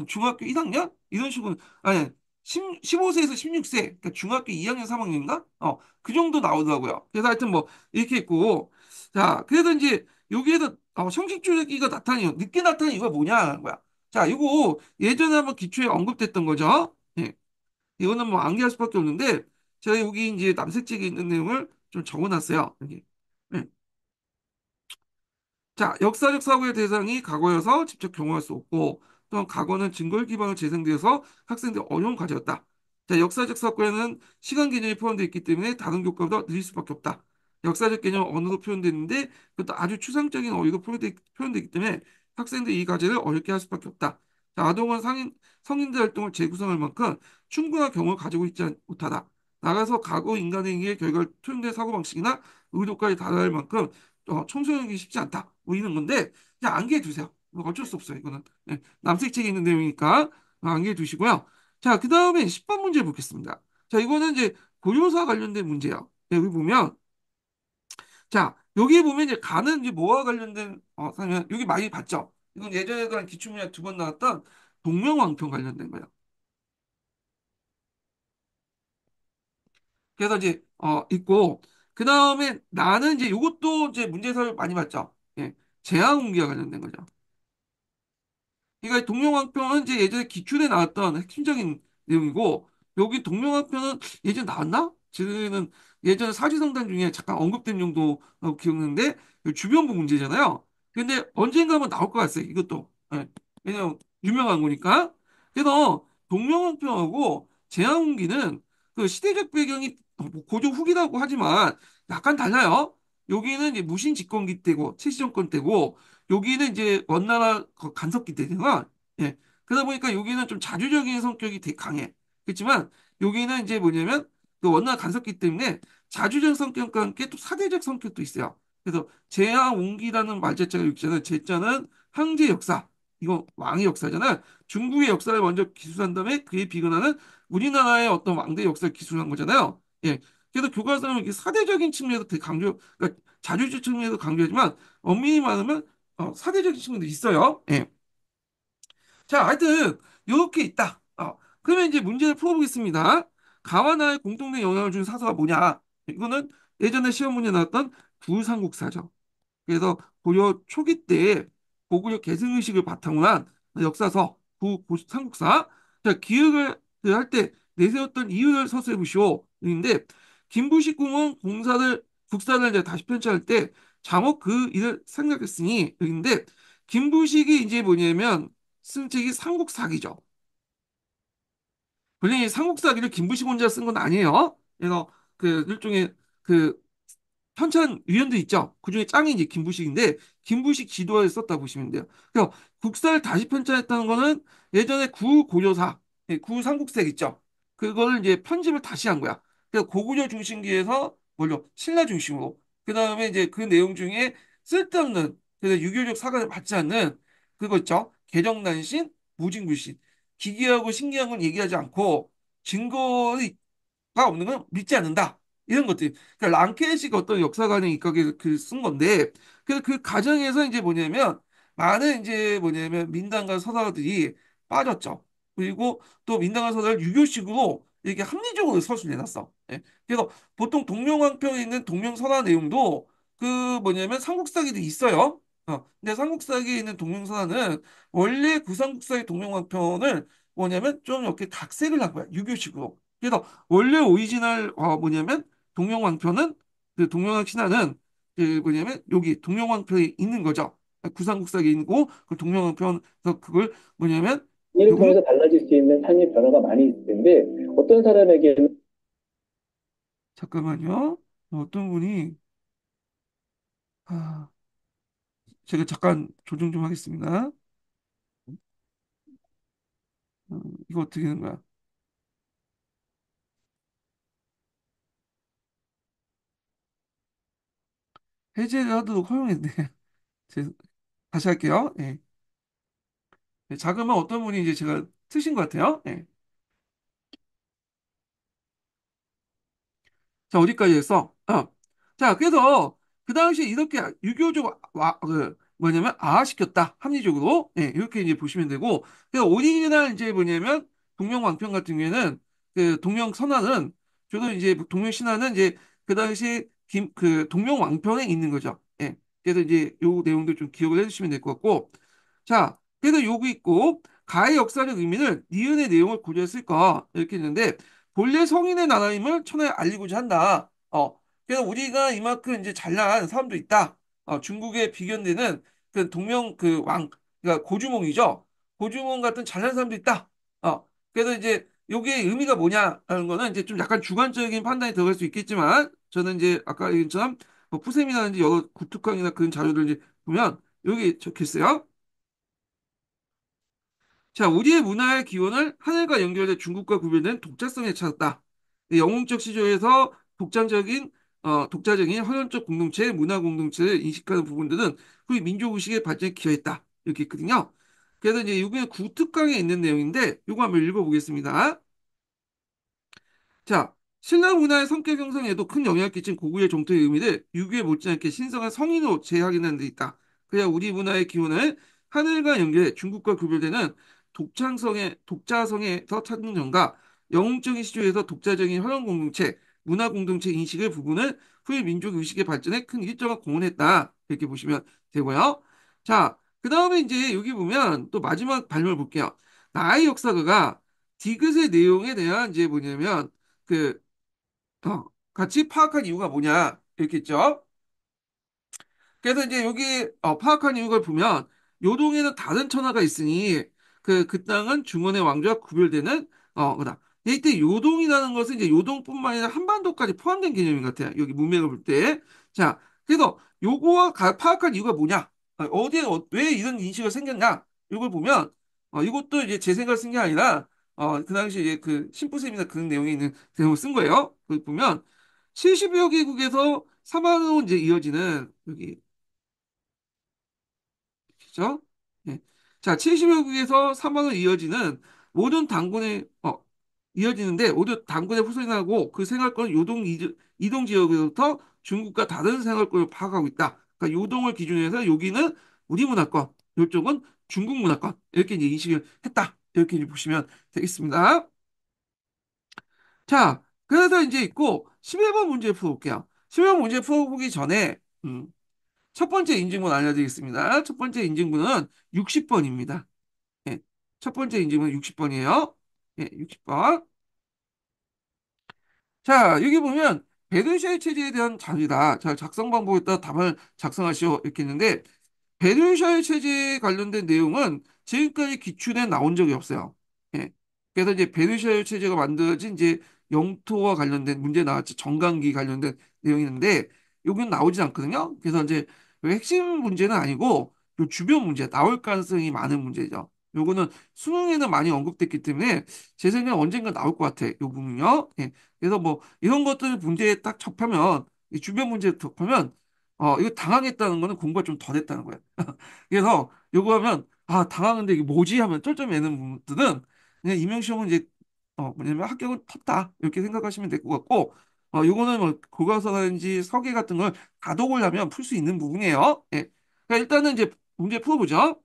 중학교 1학년? 이런 식으로, 아니, 1 5세에서 16세, 그러니까 중학교 2학년, 3학년인가? 어, 그 정도 나오더라고요. 그래서 하여튼 뭐, 이렇게 있고, 자, 그래서 이제, 여기에서, 어, 성식주기가 나타나요. 늦게 나타나는 이유가 뭐냐는 거야. 자, 이거 예전에 한번 기초에 언급됐던 거죠. 예. 이거는 뭐 암기할 수밖에 없는데, 제가 여기 이제 남색책에 있는 내용을 좀 적어놨어요. 여기. 예. 자, 역사적 사고의 대상이 과거여서 직접 경험할 수 없고, 또한 과거는 증거의 기반으로 재생되어서 학생들이 어려운 과제였다. 자, 역사적 사건에는 시간 개념이 포함되어 있기 때문에 다른 교과보다 늘릴 수밖에 없다. 역사적 개념 은 언어로 표현되는데 그것도 아주 추상적인 어휘로 표현되, 기 때문에 학생들이 이 과제를 어렵게 할 수밖에 없다. 자, 아동은 상인, 성인들 활동을 재구성할 만큼 충분한 경험을 가지고 있지 못하다. 나가서 과거 인간의 행위의 결과를 투영된 사고방식이나 의도까지 다다를 만큼 어, 청소년이 쉽지 않다. 뭐 이런 건데 그냥 안개해 주세요. 어쩔 수 없어요. 이거는 네, 남색 책에 있는 내용이니까 안기해 두시고요. 자, 그 다음에 10번 문제 보겠습니다. 자, 이거는 이제 고교사 관련된 문제예요. 네, 여기 보면 자, 여기 보면 이제 가는 이제 뭐와 관련된 어, 사면 여기 많이 봤죠. 이건 예전에 그런 기출문제 두번 나왔던 동명왕편 관련된 거예요. 그래서 이제 어 있고 그 다음에 나는 이제 이것도 이제 문제설 많이 봤죠. 예, 재앙운기와 관련된 거죠. 그러니까 동명왕편은 이제 예전에 기출에 나왔던 핵심적인 내용이고 여기 동명왕편은 예전에 나왔나? 지금은 예전에 사지성당 중에 잠깐 언급된 정도라고 기억하는데 주변부 문제잖아요. 근데 언젠가 한번 나올 것 같아요. 이것도. 네. 왜냐면 유명한 거니까. 그래서 동명왕평하고 제왕운기는 그 시대적 배경이 뭐 고조 후기라고 하지만 약간 달라요. 여기는 이제 무신 집권기 때고 최씨 정권 때고 여기는 이제 원나라 그 간섭기 때잖아. 예. 그러다 보니까 여기는 좀 자주적인 성격이 되게 강해. 그렇지만 여기는 이제 뭐냐면 그 원나라 간섭기 때문에 자주적 성격과 함께 또 사대적 성격도 있어요. 그래서 제하 옹기라는 말 자체가 육잖는 제자는 황제 역사. 이거 왕의 역사잖아. 중국의 역사를 먼저 기술한 다음에 그에 비근하는 우리나라의 어떤 왕대 역사를 기술한 거잖아요. 예. 그래서 교과서는 사대적인 측면에서 되게 강조, 그러니까 자주주 측면에서 강조하지만 엄밀히 말하면 어, 사대적인 측면도 있어요. 예. 자, 하여튼 이렇게 있다. 어, 그러면 이제 문제를 풀어보겠습니다. 가와 나의 공통된 영향을 준 사서가 뭐냐? 이거는 예전에 시험 문제 나왔던 구상국사죠. 그래서 고려 초기 때 고구려 계승의식을 바탕으로 한 역사서 구상국사. 자, 기획을 할 때 내세웠던 이유를 서술해 보시오. 인데 김부식궁은 공사를 국사를 이제 다시 편찬할 때잠옥그 일을 생각했으니 그기인데 김부식이 이제 뭐냐면 쓴책이 삼국사기죠. 물론 이 삼국사기를 김부식 혼자 쓴 건 아니에요. 그래서 그 일종의 그 현찬 위원도 있죠. 그 중에 짱이 이제 김부식인데 김부식 지도에 썼다 보시면 돼요. 그래서 국사를 다시 편찬했다는 거는 예전에 구고려사, 예, 구삼국색 있죠. 그거를 이제 편집을 다시 한 거야. 그러니까 고구려 중심기에서 물론 신라 중심으로 그 다음에 이제 그 내용 중에 쓸데없는 그래서 유교적 사과를 받지 않는 그거 있죠 개정난신 무진불신 기괴하고 신기한 건 얘기하지 않고 증거가 없는 건 믿지 않는다 이런 것들 그러니까 랑케식 어떤 역사관에 입각해서 글쓴 그 건데 그래서 그 과정에서 이제 뭐냐면 많은 이제 뭐냐면 민당과 서사들이 빠졌죠 그리고 또 민당과 서사를 유교식으로 이렇게 합리적으로 서술 해놨어. 예? 그래서 보통 동명왕편에 있는 동명선화 내용도 그 뭐냐면 삼국사기도 있어요. 어, 근데 삼국사기에 있는 동명선화는 원래 구삼국사의 동명왕편을 뭐냐면 좀 이렇게 각색을 한 거야 유교식으로. 그래서 원래 오리지널 어, 뭐냐면 동명왕편은 그 동명왕 신화는 그 뭐냐면 여기 동명왕편에 있는 거죠. 구삼국사기에 있고그 동명왕편에서 그걸 뭐냐면 예를 통해서 달라질 수 있는 상의 변화가 많이 있을 텐데 어떤 사람에게는 잠깐만요. 어, 어떤 분이 아, 제가 잠깐 조정 좀 하겠습니다. 어, 이거 어떻게 하 거야? 해제 하도록 허용했네. 제- 다시 할게요. 예. 네, 자금은 어떤 분이 이제 제가 트신 것 같아요. 예. 자, 어디까지 했어? 어. 자, 그래서 그 당시에 이렇게 유교적 와, 그 뭐냐면 아시켰다 합리적으로. 예, 이렇게 이제 보시면 되고. 그래서 오리지널 이제 뭐냐면 동명왕편 같은 경우에는 그 동명 선화는 저도 이제 동명 신화는 이제 그 당시 김, 그 동명 왕편에 있는 거죠. 예. 그래서 이제 요 내용도 좀 기억을 해주시면 될 것 같고. 자, 그래서 요거 있고 가의 역사적 의미는 니은의 내용을 고려했을까 이렇게 했는데 본래 성인의 나라임을 천하에 알리고자 한다. 어, 그래서 우리가 이만큼 이제 잘난 사람도 있다. 어, 중국에 비견되는 그 동명 그 왕, 그러니까 고주몽이죠. 고주몽 같은 잘난 사람도 있다. 어, 그래서 이제 요게 의미가 뭐냐라는 거는 이제 좀 약간 주관적인 판단이 들어갈 수 있겠지만 저는 이제 아까 얘기처럼 뭐 푸셈이라든지 여러 구특강이나 그런 자료들 이제 보면 여기 적혀 있어요. 자, 우리의 문화의 기원을 하늘과 연결된 중국과 구별된 독자성에 찾았다. 영웅적 시조에서 독자적인 어, 독자적인 허연적 공동체 문화 공동체를 인식하는 부분들은 우리 민족 의식의 발전에 기여했다. 이렇게 있거든요. 그래서 이제 이게 구특강에 있는 내용인데 이거 한번 읽어보겠습니다. 자, 신라 문화의 성격 형성에도 큰 영향을 끼친 고구려 정토의 의미를 유교에 못지않게 신성한 성인으로 재확인하는 데 있다. 그래야 우리 문화의 기원을 하늘과 연결해 중국과 구별되는 독창성의 독자성에서 창조전과 영웅적인 시조에서 독자적인 허용 공동체, 문화 공동체 인식의 부분을 후일 민족 의식의 발전에 큰 일정을 공헌했다. 이렇게 보시면 되고요. 자, 그 다음에 이제 여기 보면 또 마지막 발명을 볼게요. 나의 역사가가 디귿의 내용에 대한 이제 뭐냐면 그 어, 같이 파악한 이유가 뭐냐 이렇게 있죠. 그래서 이제 여기 어, 파악한 이유를 보면 요동에는 다른 천하가 있으니 그, 그 땅은 중원의 왕조와 구별되는, 어, 그다. 이때 요동이라는 것은 이제 요동뿐만 아니라 한반도까지 포함된 개념인 것 같아요. 여기 문맥을 볼 때. 자, 그래서 요거와 파악할 이유가 뭐냐? 어, 어디에, 어, 왜 이런 인식이 생겼냐? 이걸 보면, 어, 이것도 이제 제 생각을 쓴 게 아니라, 어, 그 당시 이제 그신부쌤이나 그런 내용이 있는 내용을 쓴 거예요. 그걸 보면, 70여 개국에서 사만으로 이제 이어지는, 여기, 그죠? 네. 예. 자, 70여국에서 3번으 이어지는 모든 단군의 어, 이어지는데 모든 당군의 후손이나고 그 생활권은 요동 이동 지역에서부터 중국과 다른 생활권을 파악하고 있다. 그러니까 요동을 기준으로 해서 여기는 우리 문화권, 이쪽은 중국 문화권 이렇게 이제 인식을 했다. 이렇게 보시면 되겠습니다. 자, 그래서 이제 있고 11번 문제 풀어볼게요. 11번 문제 풀어보기 전에 음, 첫 번째 인증문 알려드리겠습니다. 첫 번째 인증문은 60번입니다. 예, 첫 번째 인증문 60번이에요. 예, 60번. 자, 여기 보면 배드셜 체제에 대한 자료다. 자, 작성 방법에 따라 답을 작성하시오. 이렇게 했는데 배드셜 체제에 관련된 내용은 지금까지 기출에 나온 적이 없어요. 예. 그래서 이제 베르셜 체제가 만들어진 이제 영토와 관련된 문제 나왔죠. 정강기 관련된 내용이 있는데 여기는 나오진 않거든요. 그래서 이제 핵심 문제는 아니고 요 주변 문제 나올 가능성이 많은 문제죠. 요거는 수능에는 많이 언급됐기 때문에 제생각엔 언젠가 나올 것 같아. 요 부분요. 예. 그래서 뭐 이런 것들 문제에 딱 접하면 이 주변 문제에 접하면 어 이거 당황했다는 거는 공부가 좀덜 했다는 거야. 그래서 요거 하면 아 당황했는데 이게 뭐지 하면 쫄쫄 매는 부 분들은 그냥 임용시험은 이제 어 뭐냐면 합격을 텄다 이렇게 생각하시면 될 것 같고 어, 요거는 뭐 교과서라든지 서기 같은 걸 가독을 하면 풀 수 있는 부분이에요. 예. 그러니까 일단은 이제 문제 풀어보죠.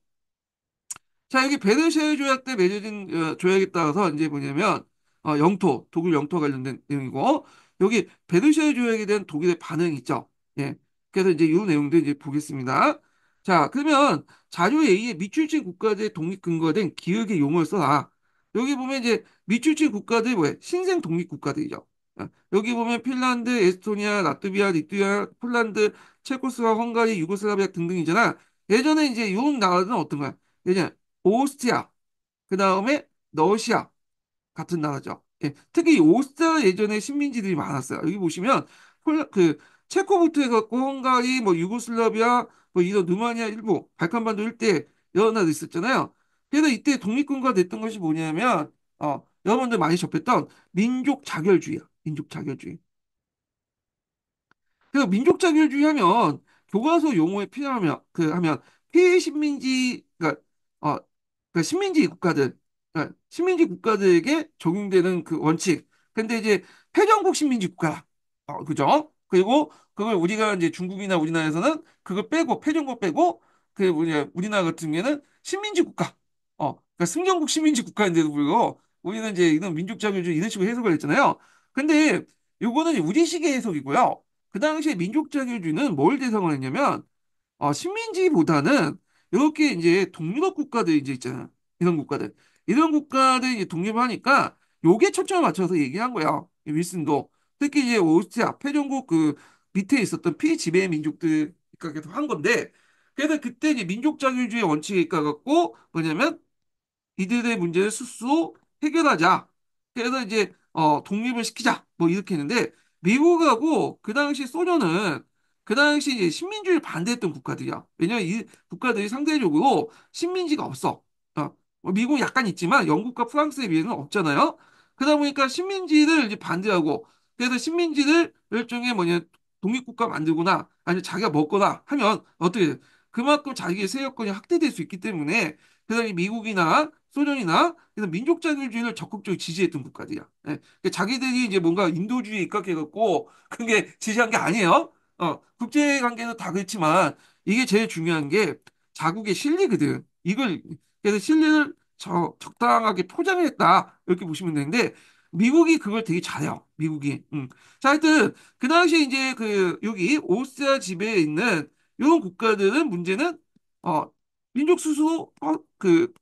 자, 여기 베르쉐 조약 때 맺어진 어, 조약에 따라서 이제 뭐냐면 어, 영토, 독일 영토 관련된 내용이고 여기 베르쉐 조약에 대한 독일의 반응 있죠. 예. 그래서 이제 이 내용도 이제 보겠습니다. 자, 그러면 자료 A의 밑줄친 국가들의 독립 근거된 기획의 용어를 써라. 여기 보면 이제 밑줄친 국가들이 신생 독립 국가들이죠. 어? 여기 보면 핀란드, 에스토니아, 라트비아, 리투아, 폴란드, 체코스와 헝가리, 유고슬라비아 등등이잖아. 예전에 이제 요 나라들은 어떤 거야? 예전에 오스트리아, 그 다음에 러시아 같은 나라죠. 예, 특히 오스트리아 예전에 식민지들이 많았어요. 여기 보시면 폴라, 그 체코부터 해갖고 헝가리, 뭐 유고슬라비아, 뭐 이런 루마니아, 일본, 발칸반도 일대 여러 나라 있었잖아요. 그래서 이때 독립군과 됐던 것이 뭐냐면 어, 여러분들 많이 접했던 민족 자결주의야. 민족 자결주의. 그 민족 자결주의 하면 교과서 용어에 필요하면 그 하면 피식민지 그러니까 어 그러니까 식민지 국가들 그러니까 식민지 국가들에게 적용되는 그 원칙. 근데 이제 패전국 식민지 국가. 어 그죠? 그리고 그걸 우리가 이제 중국이나 우리나라에서는 그걸 빼고 패전국 빼고 그 뭐냐 우리나라 같은 경우에는 식민지 국가. 어 그러니까 승전국 식민지 국가인데도 불구하고 우리는 이제 이런 민족 자결주의 이런 식으로 해석을 했잖아요. 근데 요거는 우리식의 해석이고요. 그 당시에 민족자결주는 의뭘 대상을 했냐면 어, 식민지보다는 이렇게 이제 동유럽 국가들 이제 있잖아. 요 이런 국가들. 이런 국가들 이제 독립하니까 을 요게 초점을 맞춰서 얘기한 거야. 윌슨도. 특히 이제 오스트리아 패종국그 밑에 있었던 피지배 민족들 계속 한 건데 그래서 그때 이제 민족자결주의 원칙에 가갖고 뭐냐면 이들의 문제를 스스로 해결하자. 그래서 이제 어, 독립을 시키자 뭐 이렇게 했는데 미국하고 그 당시 소련은 그 당시 이제 식민주의 를 반대했던 국가들이야. 왜냐면 이 국가들이 상대적으로 식민지가 없어. 어, 뭐 미국은 약간 있지만 영국과 프랑스에 비해서는 없잖아요. 그러다 보니까 식민지를 이제 반대하고 그래서 식민지를 일종의 뭐냐 독립국가 만들거나 아니면 자기가 먹거나 하면 어떻게 돼? 그만큼 자기의 세력권이 확대될 수 있기 때문에 그다음에 미국이나 소련이나 이런 민족 자결주의를 적극적으로 지지했던 국가들이야. 예. 그러니까 자기들이 이제 뭔가 인도주의에 입각해갖고 그게 지지한 게 아니에요. 어, 국제 관계는 다 그렇지만 이게 제일 중요한 게 자국의 실리거든. 이걸 그래서 실리를 저, 적당하게 포장했다 이렇게 보시면 되는데 미국이 그걸 되게 잘해요. 미국이. 음. 자, 하여튼 그 당시에 이제 그 여기 오스트리아 지배에 있는 이런 국가들은 문제는 어 민족 수수 어, 그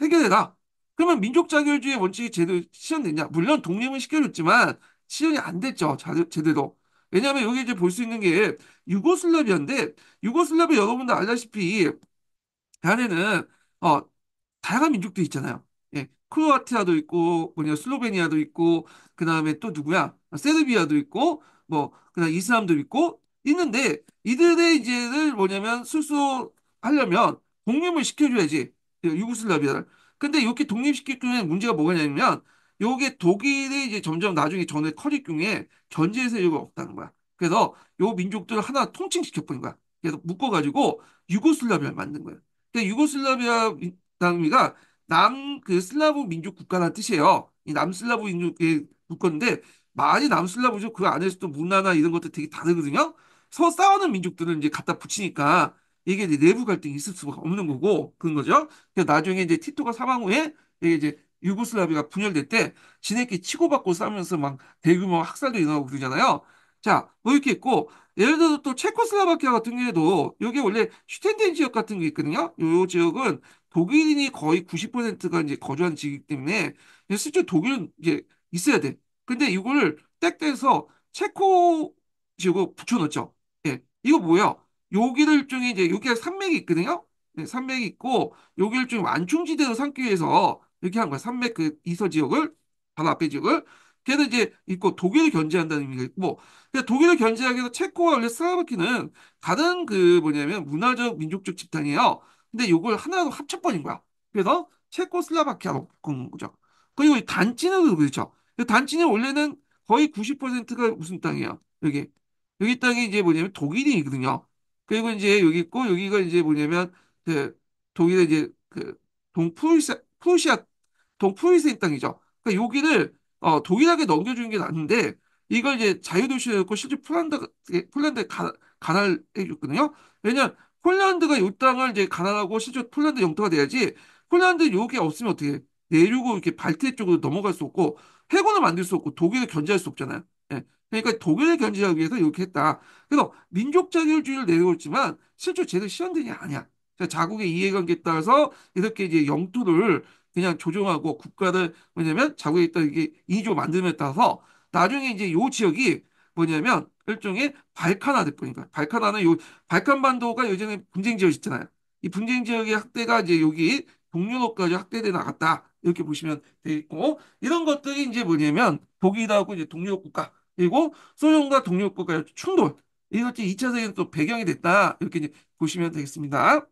해결해라. 그러면 민족자결주의 원칙이 제대로 실현됐냐? 물론 독립은 시켜줬지만 실현이 안 됐죠. 제대로. 왜냐하면 여기 이제 볼 수 있는 게 유고슬라비아인데 유고슬라비아 여러분도 알다시피 안에는 어 다양한 민족들이 있잖아요. 예, 크로아티아도 있고 뭐냐 슬로베니아도 있고 그 다음에 또 누구야 세르비아도 있고 뭐그냥 이슬람도 있고 있는데 이들의 이제를 뭐냐면 수수하려면 독립을 시켜줘야지. 예, 유고슬라비아. 를 근데 이렇게 독립시키면 문제가 뭐가냐면 요게 독일이 이제 점점 나중에 전에 커리경에 견제의 세력이 없다는 거야. 그래서 요 민족들을 하나 통칭시켜버린 거야. 그래서 묶어가지고 유고슬라비아를 만든 거야. 근데 유고슬라비아 단위가 남 그 슬라브 민족 국가란 뜻이에요. 이 남슬라브 민족의 국가인데 많이 남슬라브죠. 그 안에서도 문화나 이런 것들 되게 다르거든요. 서로 싸우는 민족들을 이제 갖다 붙이니까 이게 내부 갈등이 있을 수가 없는 거고 그런 거죠. 그래서 나중에 이제 티토가 사망 후에 이제 유고슬라비가 분열될 때 지네끼리 치고받고 싸우면서 막 대규모 학살도 일어나고 그러잖아요. 자, 뭐 이렇게 있고 예를 들어서 또 체코슬라바키아 같은 경우에도 여기 원래 슈텐덴 지역 같은 게 있거든요. 요 지역은 독일인이 거의 90%가 이제 거주하는 지역이기 때문에 실제 독일은 이제 있어야 돼. 근데 이걸 땡떼서 체코 지역을 붙여놓죠. 예. 이거 뭐예요? 여기도 일종의 이제 여기가 산맥이 있거든요. 네, 산맥이 있고 여기 일종의 완충지대로 삼기 위해서 이렇게 한 거야. 산맥 그 이서 지역을 바로 앞에 지역을 걔는 이제 있고 독일을 견제한다는 의미가 있고 근데 그러니까 독일을 견제하기 위해서 체코와 원래 슬라바키는 다른 그 뭐냐면 문화적 민족적 집단이에요. 근데 요걸 하나로 합쳐버린 거야. 그래서 체코슬라바키아로 바꾼 거죠. 그리고 이 단지는 그렇죠. 단지는 원래는 거의 90%가 무슨 땅이에요? 여기. 여기 땅이 이제 뭐냐면 독일이거든요. 그리고 이제 여기 있고 여기가 이제 뭐냐면 그 독일의 이제 그 동프루시아 프루시아 동프루시아 땅이죠. 그러니까 여기를 어 독일에게 넘겨주는 게 낫는데 이걸 이제 자유도시로 놓고 실제 폴란드 예, 폴란드에 가, 가난해 줬거든요. 왜냐 폴란드가 이 땅을 이제 가난하고 실제 폴란드 영토가 돼야지 폴란드 요게 없으면 어떻게 내륙으로 이렇게 발트 해 쪽으로 넘어갈 수 없고 해군을 만들 수 없고 독일을 견제할 수 없잖아요. 예. 그러니까 독일의 견제하기 위해서 이렇게 했다. 그래서 민족 자결주의를 내세웠지만 실제 제대로 실현되냐 아니야. 자국의 이해관계에 따라서 이렇게 이제 영토를 그냥 조정하고 국가를 뭐냐면 자국에 있다 이게 이조 만듦에 따라서 나중에 이제 요 지역이 뭐냐면 일종의 발칸화 될 거니까 발칸화는 요 발칸 반도가 요즘에 분쟁 지역이잖아요. 이 분쟁 지역의 확대가 이제 여기 동유럽까지 확대돼 나갔다 이렇게 보시면 되겠고 이런 것들이 이제 뭐냐면 독일하고 이제 동유럽 국가 그리고 소련과 동유국과의 충돌. 이것이 2차 세계는 또 배경이 됐다. 이렇게 이제 보시면 되겠습니다.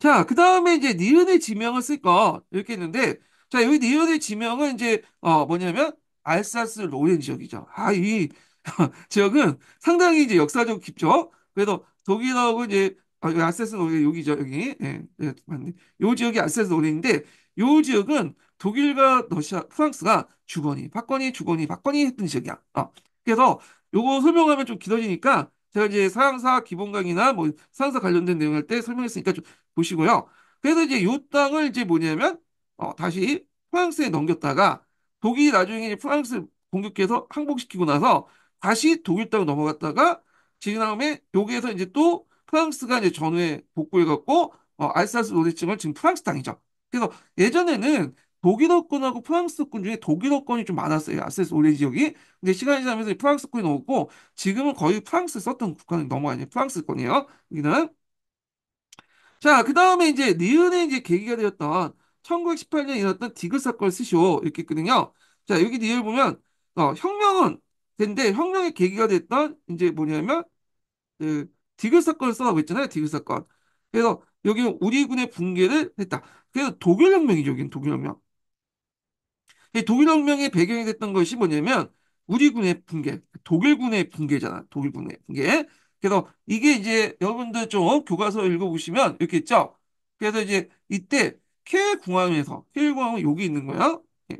자, 그 다음에 이제 니은의 지명을 쓸 거. 이렇게 했는데, 자, 여기 니은의 지명은 이제, 어, 뭐냐면, 알사스 로렌 지역이죠. 아, 이 지역은 상당히 이제 역사적 깊죠. 그래도 독일하고 이제, 아, 알사스 로렌 여기죠. 여기. 예, 네, 네, 맞네. 요 지역이 알사스 로렌인데, 요 지역은 독일과 러시아, 프랑스가 주거니, 박거니, 주거니, 박거니 했던 지역이야. 어. 그래서 요거 설명하면 좀 길어지니까 제가 이제 사항사 기본 강의나 뭐 사항사 관련된 내용 할 때 설명했으니까 좀 보시고요. 그래서 이제 요 땅을 이제 뭐냐면 어, 다시 프랑스에 넘겼다가 독일이 나중에 이제 프랑스 공격해서 항복시키고 나서 다시 독일 땅으로 넘어갔다가 지금 다음에 여기에서 이제 또 프랑스가 이제 전후에 복구해갖고 어, 알사스 노르증을 지금 프랑스 땅이죠. 그래서 예전에는 독일어권하고 프랑스어권 중에 독일어권이 좀 많았어요. 아세스 올레 지역이. 근데 시간이 지나면서 프랑스권이 넘었고 지금은 거의 프랑스 썼던 국가는 넘어가요. 프랑스권이에요. 여기는. 자, 그 다음에 이제 니은의 이제 계기가 되었던 1918년에 일어났던 디귿 사건 스시오 이렇게 있거든요. 자, 여기 니을 보면 어, 혁명은 된데 혁명의 계기가 됐던 이제 뭐냐면 그 디귿 사건을 써라고 했잖아요. 디귿 사건. 그래서 여기 우리 군의 붕괴를 했다. 그래서 독일 혁명이죠. 여기는 독일 혁명. 독일혁명의 배경이 됐던 것이 뭐냐면 우리군의 붕괴, 독일군의 붕괴잖아. 독일군의 붕괴. 그래서 이게 이제 여러분들 좀 어, 교과서 읽어보시면 이렇게 있죠. 그래서 이제 이때 케일 공항에서 케일 공항은 여기 있는 거야. 예.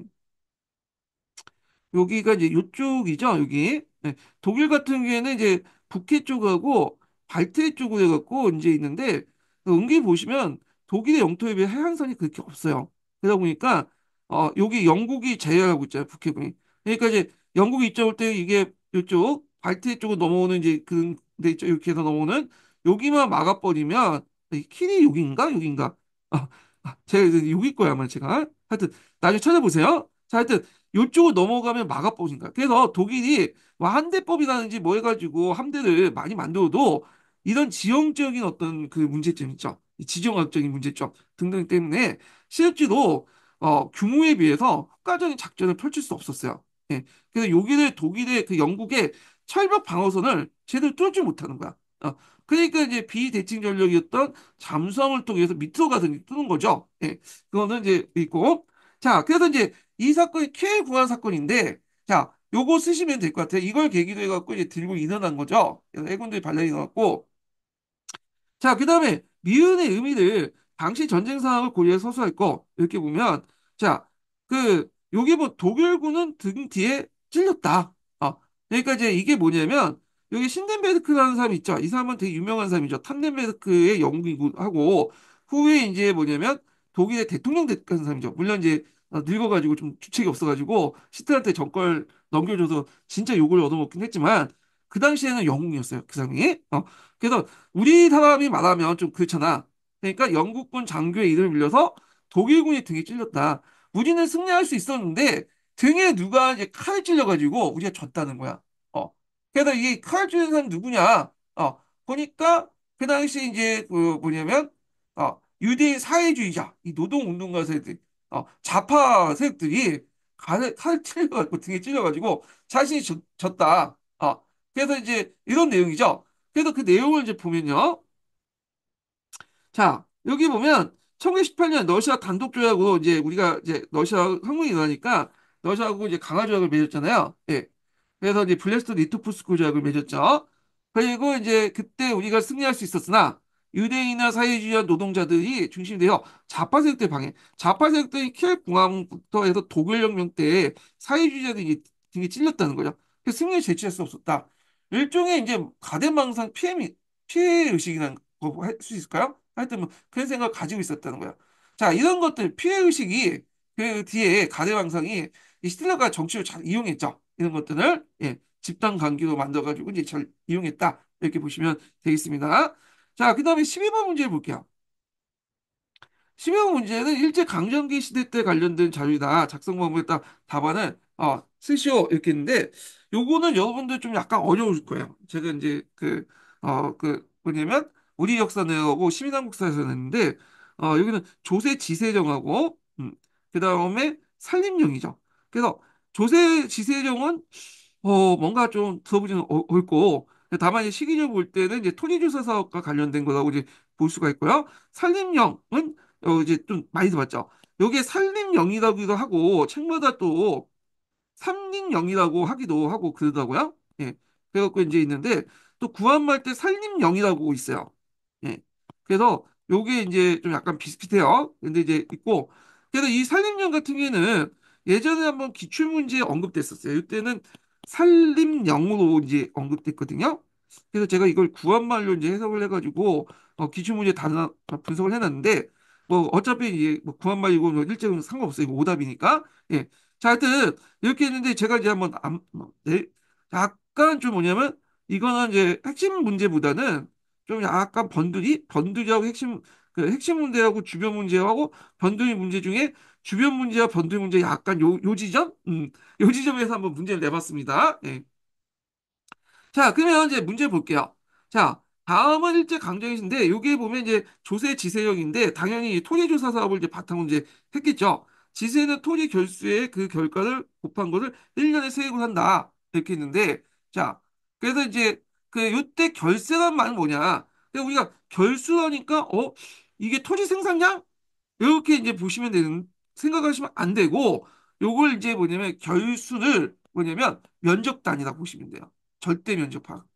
여기가 이제 이쪽이죠 여기 네. 독일 같은 경우에는 이제 북해 쪽하고 발트 쪽으로 해갖고 이제 있는데 그 은기 보시면 독일의 영토에 비해 해양선이 그렇게 없어요. 그러다 보니까 어, 여기 영국이 제외하고 있잖아요, 북해군이. 그러니까 이제 영국이 이쪽 올 때 이게 이쪽 발트 쪽으로 넘어오는 이제 그 근데 이렇게 해서 넘어오는 여기만 막아버리면 키리 여기인가 여기인가 아, 아, 제가 여기 거야 아마 제가 하여튼 나중에 찾아보세요. 자 하여튼 이쪽으로 넘어가면 막아버린다. 그래서 독일이 뭐 한대법이라든지 뭐 해가지고 함대를 많이 만들어도 이런 지형적인 어떤 그 문제점 있죠. 지정학적인 문제점 등등 때문에 실제로 어, 규모에 비해서 효과적인 작전을 펼칠 수 없었어요. 예. 그래서 여기를 독일의 그 영국의 철벽 방어선을 제대로 뚫지 못하는 거야. 어, 그러니까 이제 비대칭 전력이었던 잠수함을 통해서 밑으로 가서 뚫는 거죠. 예. 그거는 이제 있고. 자, 그래서 이제 이 사건이 K 구한 사건인데, 자, 요거 쓰시면 될 것 같아요. 이걸 계기로 해갖고 이제 들고 인원한 거죠. 해군들이 발령이 나왔고. 자, 그 다음에 미운의 의미를 당시 전쟁 상황을 고려해 서술했고 이렇게 보면 자 그 여기 뭐 독일군은 등 뒤에 찔렸다. 어 그러니까 이제 이게 뭐냐면 여기 신덴베르크라는 사람 있죠. 이 사람은 되게 유명한 사람이죠. 탄덴베르크의 연구하고 후에 이제 뭐냐면 독일의 대통령 됐던 사람이죠. 물론 이제 어, 늙어가지고 좀 주책이 없어가지고 시트한테 정권 넘겨줘서 진짜 욕을 얻어먹긴 했지만 그 당시에는 영웅이었어요. 그 사람이. 어. 그래서 우리 사람이 말하면 좀 그렇잖아. 그러니까 영국군 장교의 이름을 빌려서 독일군이 등에 찔렸다. 우리는 승리할 수 있었는데 등에 누가 이제 칼을 찔려가지고 우리가 졌다는 거야. 어. 그래서 이 칼을 찔린 사람 누구냐? 어. 보니까 그 당시 이제 그 뭐냐면 어. 유대인 사회주의자, 이 노동운동가 세들, 어. 좌파 세들이 칼 칼을 찔려가지고 등에 찔려가지고 자신이 졌, 다 어. 그래서 이제 이런 내용이죠. 그래서 그 내용을 이제 보면요. 자, 여기 보면 1918년 러시아 단독 조약으로 이제 우리가 이제 러시아 항공이 일어나니까 러시아하고 이제 강화 조약을 맺었잖아요. 예. 그래서 이제 블레스트 리토프스코 조약을 맺었죠. 그리고 이제 그때 우리가 승리할 수 있었으나 유대인이나 사회주의와 노동자들이 중심이 되어 좌파 세력들 방해. 좌파 세력들이 키엘 공항부터 해서 독일 혁명 때 사회주의자들이 등에 찔렸다는 거죠. 그래서 승리를 제출할 수 없었다. 일종의 이제 가대망상 피해, 피해 의식이라는 거할 수 있을까요? 하여튼 뭐 그런 생각을 가지고 있었다는 거야. 자, 이런 것들 피해의식이 그 뒤에 가대왕성이 이 히틀러가 정치를 잘 이용했죠. 이런 것들을 예, 집단 관계로 만들어가지고 이제 잘 이용했다. 이렇게 보시면 되겠습니다. 자, 그 다음에 12번 문제 볼게요. 12번 문제는 일제강점기 시대 때 관련된 자료이다. 작성 방법에 따라 답안을 어, 쓰시오. 이렇게 했는데 요거는 여러분들 좀 약간 어려울 거예요. 제가 이제 그, 어, 그, 뭐냐면 우리 역사하고 시민한국사에서 냈는데 어, 여기는 조세 지세정하고 음, 그 다음에 산림령이죠. 그래서 조세 지세정은 어, 뭔가 좀 들어보지는 없고 어, 다만 이제 시기적으로볼 때는 이제 토지조사 사업과 관련된 거라고 이제 볼 수가 있고요. 산림령은 어, 이제 좀 많이 들어봤죠. 요게 산림령이라고도 하고 책마다 또 삼림령이라고 하기도 하고 그러더라고요. 예. 그래갖고 이제 있는데 또 구한말 때 산림령이라고 있어요. 그래서 요게 이제 좀 약간 비슷비슷해요. 근데 이제 있고. 그래서 이 산림령 같은 경우에는 예전에 한번 기출문제에 언급됐었어요. 이때는 산림령으로 이제 언급됐거든요. 그래서 제가 이걸 구한말로 이제 해석을 해가지고 어, 기출문제 단어 분석을 해놨는데 뭐 어차피 이게뭐 구한말이고 뭐, 뭐 일제는 상관없어요. 이거 오답이니까. 예. 자, 하여튼 이렇게 했는데 제가 이제 한번 암, 뭐, 네. 약간 좀 뭐냐면 이거는 이제 핵심 문제보다는 좀 약간 번두리? 번두리하고 핵심, 그 핵심 문제하고 주변 문제하고 번두리 문제 중에 주변 문제와 번두리 문제 약간 요, 요 지점? 음, 요 지점에서 한번 문제를 내봤습니다. 예. 자, 그러면 이제 문제 볼게요. 자, 다음은 일제강점기인데 여기에 보면 이제 조세 지세형인데 당연히 토지조사 사업을 이제 바탕으로 이제 했겠죠. 지세는 토지 결수의 그 결과를 곱한 거를 1년에 세액을 한다. 이렇게 했는데 자, 그래서 이제 그 요때 결세란 말은 뭐냐? 우리가 결수하니까 어 이게 토지 생산량 이렇게 이제 보시면 되는 생각하시면 안 되고 요걸 이제 뭐냐면 결수를 뭐냐면 면적 단위다 보시면 돼요. 절대 면적 파악.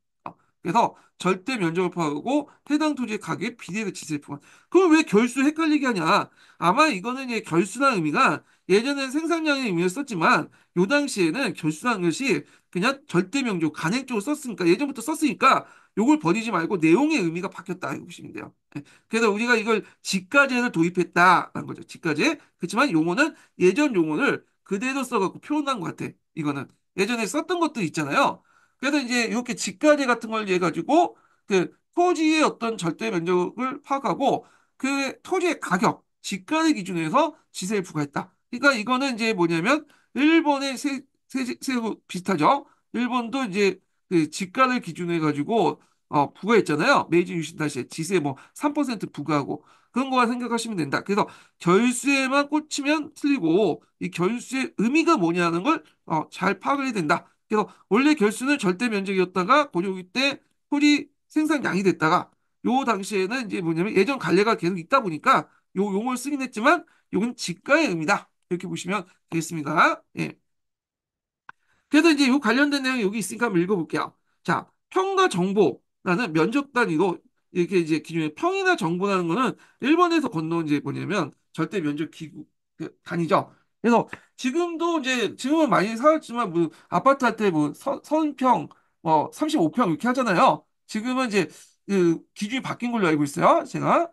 그래서 절대 면적을 파악하고 해당 토지의 가격에 비례해치세를 포함. 그럼 왜 결수 헷갈리게 하냐? 아마 이거는 이제 결수란 의미가 예전엔 생산량의 의미를 썼지만 요 당시에는 결수한 것이 그냥 절대 명조 간행적으로 썼으니까 예전부터 썼으니까 요걸 버리지 말고 내용의 의미가 바뀌었다 이렇 보시면 돼요. 예. 그래서 우리가 이걸 직가제를 도입했다라는 거죠. 직가제. 그렇지만 용어는 예전 용어를 그대로 써갖고 표현한 것 같아. 이거는 예전에 썼던 것도 있잖아요. 그래서 이제 이렇게 직가제 같은 걸 이해 가지고 그 토지의 어떤 절대 면적을 파악하고 그 토지의 가격, 직가의 기준에서 지세를 부과했다. 그러니까 이거는 이제 뭐냐면 일본의 세, 세, 세고 비슷하죠. 일본도 이제 그 집가를 기준으로 해가지고 어, 부과했잖아요. 메이지 유신 다시 지수에 뭐3% 부과하고 그런 거만 생각하시면 된다. 그래서 결수에만 꽂히면 틀리고 이 결수의 의미가 뭐냐는 걸 어, 잘 파악을 해야 된다. 그래서 원래 결수는 절대 면적이었다가 고려기 때 소리 생산량이 됐다가 요 당시에는 이제 뭐냐면 예전 관례가 계속 있다 보니까 요 용어를 쓰긴 했지만 요건 직가의 의미다. 이렇게 보시면 되겠습니다. 예. 그래서 이제 이 관련된 내용이 여기 있으니까 한번 읽어볼게요. 자, 평과 정보라는 면적 단위로 이렇게 이제 기준에 평이나 정보라는 거는 일본에서 건너온 이제 뭐냐면 절대 면적 기구 그 단위죠. 그래서 지금도 이제 지금은 많이 사왔지만 뭐 아파트 할 때뭐서평뭐 35평 이렇게 하잖아요. 지금은 이제 그 기준이 바뀐 걸로 알고 있어요. 제가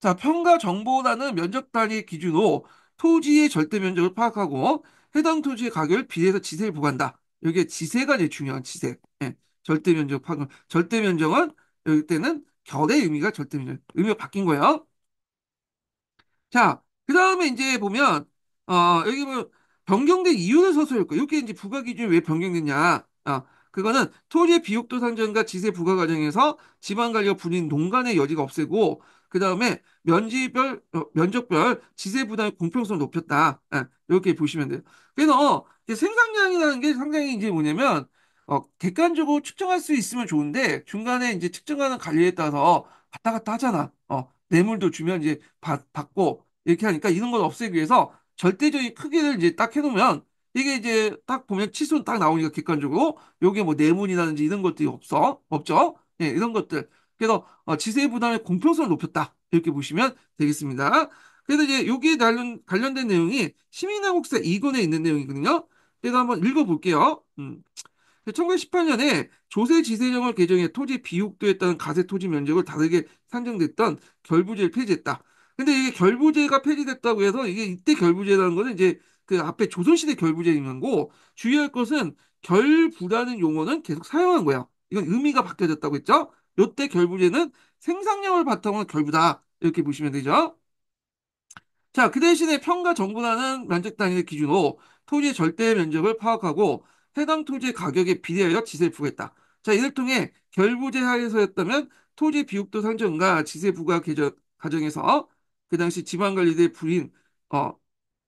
자, 평가 정보라는 면적 단위 기준으로 토지의 절대 면적을 파악하고 해당 토지의 가격을 비례해서 지세를 보한다 여기에 지세가 제일 중요한 지세. 예. 절대 면적 파악. 절대 면적은 여기 때는 결의 의미가 절대 면적. 의미가 바뀐 거예요. 자, 그 다음에 이제 보면 어, 여기 보면 변경된 이유는 서술할 거예요. 이게 이제 부과 기준이 왜 변경됐냐. 아, 그거는 토지의 비옥도 산정과 지세 부과 과정에서 지방관리와 분인 농간의 여지가 없애고 그 다음에 면지별, 어, 면적별 지세 부담의 공평성을 높였다. 예, 이렇게 보시면 돼요. 그래서 생산량이라는 게 상당히 이제 뭐냐면 어, 객관적으로 측정할 수 있으면 좋은데 중간에 이제 측정하는 관리에 따라서 왔다 갔다 하잖아. 어, 뇌물도 주면 이제 받, 받고 이렇게 하니까 이런 걸 없애기 위해서 절대적인 크기를 이제 딱 해놓으면 이게 이제 딱 보면 치수는 딱 나오니까 객관적으로 요게 뭐 뇌물이라든지 이런 것들이 없어 없죠. 예, 이런 것들 그래서 어, 지세 부담의 공평성을 높였다 이렇게 보시면 되겠습니다. 그래서 이제 여기에 관련, 관련된 내용이 시민회복사 2권에 있는 내용이거든요. 제가 한번 읽어볼게요. 음. 1918년에 조세 지세령을 개정해 토지 비옥도에 따른 가세 토지 면적을 다르게 산정됐던 결부제를 폐지했다. 근데 이게 결부제가 폐지됐다고 해서 이게 이때 결부제라는 거는 이제 그 앞에 조선시대 결부제인 고 주의할 것은 결부라는 용어는 계속 사용한 거예요. 이건 의미가 바뀌어졌다고 했죠. 요때 결부제는 생산량을 바탕으로 결부다. 이렇게 보시면 되죠. 자, 그 대신에 평가 정보라는 면적 단위를 기준으로 토지의 절대 면적을 파악하고 해당 토지의 가격에 비례하여 지세 부과했다. 자, 이를 통해 결부제 하에서였다면 토지 비육도 산정과 지세 부과 계정, 과정에서 그 당시 지방관리대 부인 어,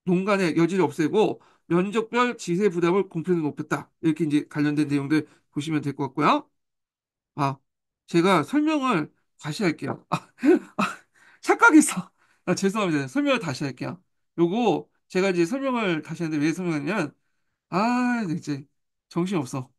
농간의 여지를 없애고 면적별 지세 부담을 공평히 높였다. 이렇게 이제 관련된 내용들 보시면 될 것 같고요. 아, 제가 설명을 다시 할게요. 아, 아 착각했어. 아, 죄송합니다. 설명을 다시 할게요. 요거 제가 이제 설명을 다시 하는데 왜 설명하냐면 아 이제 정신이 없어.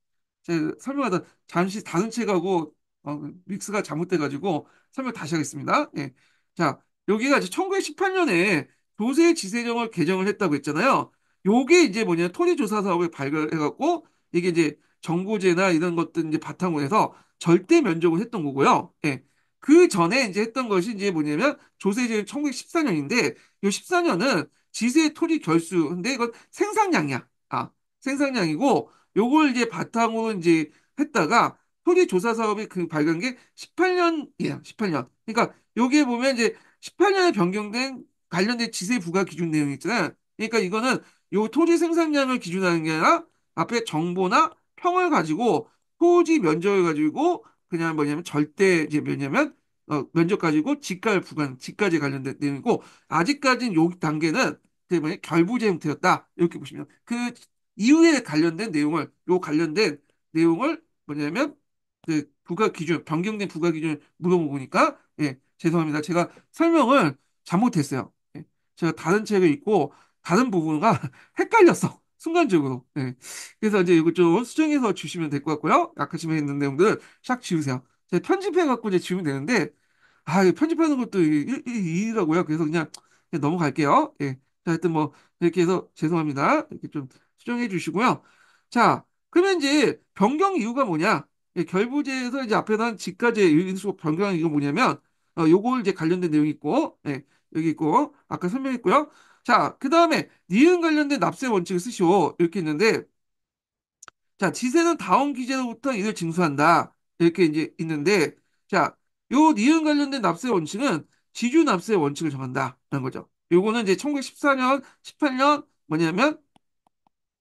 제가 설명하다 잠시 다른 책하고 어, 믹스가 잘못돼가지고 설명 다시 하겠습니다. 예. 자 여기가 이제 1918년에 조세 지세정을 개정을 했다고 했잖아요. 요게 이제 뭐냐 토지 조사 사업을 발굴해갖고 이게 이제 정고제나 이런 것들 이제 바탕으로 해서 절대 면적을 했던 거고요. 예. 그 전에 이제 했던 것이 이제 뭐냐면 조세제 1914년인데 이 14년은 지세 토지 결수 근데 이건 생산량이야. 아, 생산량이고 요걸 이제 바탕으로 이제 했다가 토지 조사 사업이 그 발견 게1 8년이에 18년. 그러니까 여기에 보면 이제 18년에 변경된 관련된 지세 부과 기준 내용이 있잖아 그러니까 이거는 요 토지 생산량을 기준하는 게 아니라 앞에 정보나 평을 가지고 토지 면적을 가지고 그냥 뭐냐면 절대 이제 뭐냐면 어, 면적 가지고 집가를 부과하는 집까지 관련된 내용이고 아직까지는 요 단계는 때문에 그 결부제 형태였다 이렇게 보시면 그 이후에 관련된 내용을 요 관련된 내용을 뭐냐면 그 부가 기준 변경된 부가 기준을 물어보니까 예 죄송합니다 제가 설명을 잘못했어요 예, 제가 다른 책을 읽고 다른 부분과 헷갈렸어 순간적으로. 네. 그래서 이제 이거 좀 수정해서 주시면 될 것 같고요. 아까 지금 있는 내용들은 샥 지우세요. 편집해갖고 이제 지우면 되는데, 아, 편집하는 것도 일, 일, 이라고요 그래서 그냥, 그냥 넘어갈게요. 예. 자, 하여튼 뭐, 이렇게 해서 죄송합니다. 이렇게 좀 수정해 주시고요. 자, 그러면 이제 변경 이유가 뭐냐? 예, 결부제에서 이제 앞에서 한 지까지 인수 법 변경 이유가 뭐냐면, 어, 요걸 이제 관련된 내용이 있고, 예, 여기 있고, 아까 설명했고요. 자, 그 다음에 니은 관련된 납세 원칙을 쓰시오. 이렇게 있는데, 자, 지세는 다음 기재로부터 이를 징수한다. 이렇게 이제 있는데, 자, 요 니은 관련된 납세 원칙은 지주 납세 원칙을 정한다라는 거죠. 요거는 이제 1914년, 18년 뭐냐면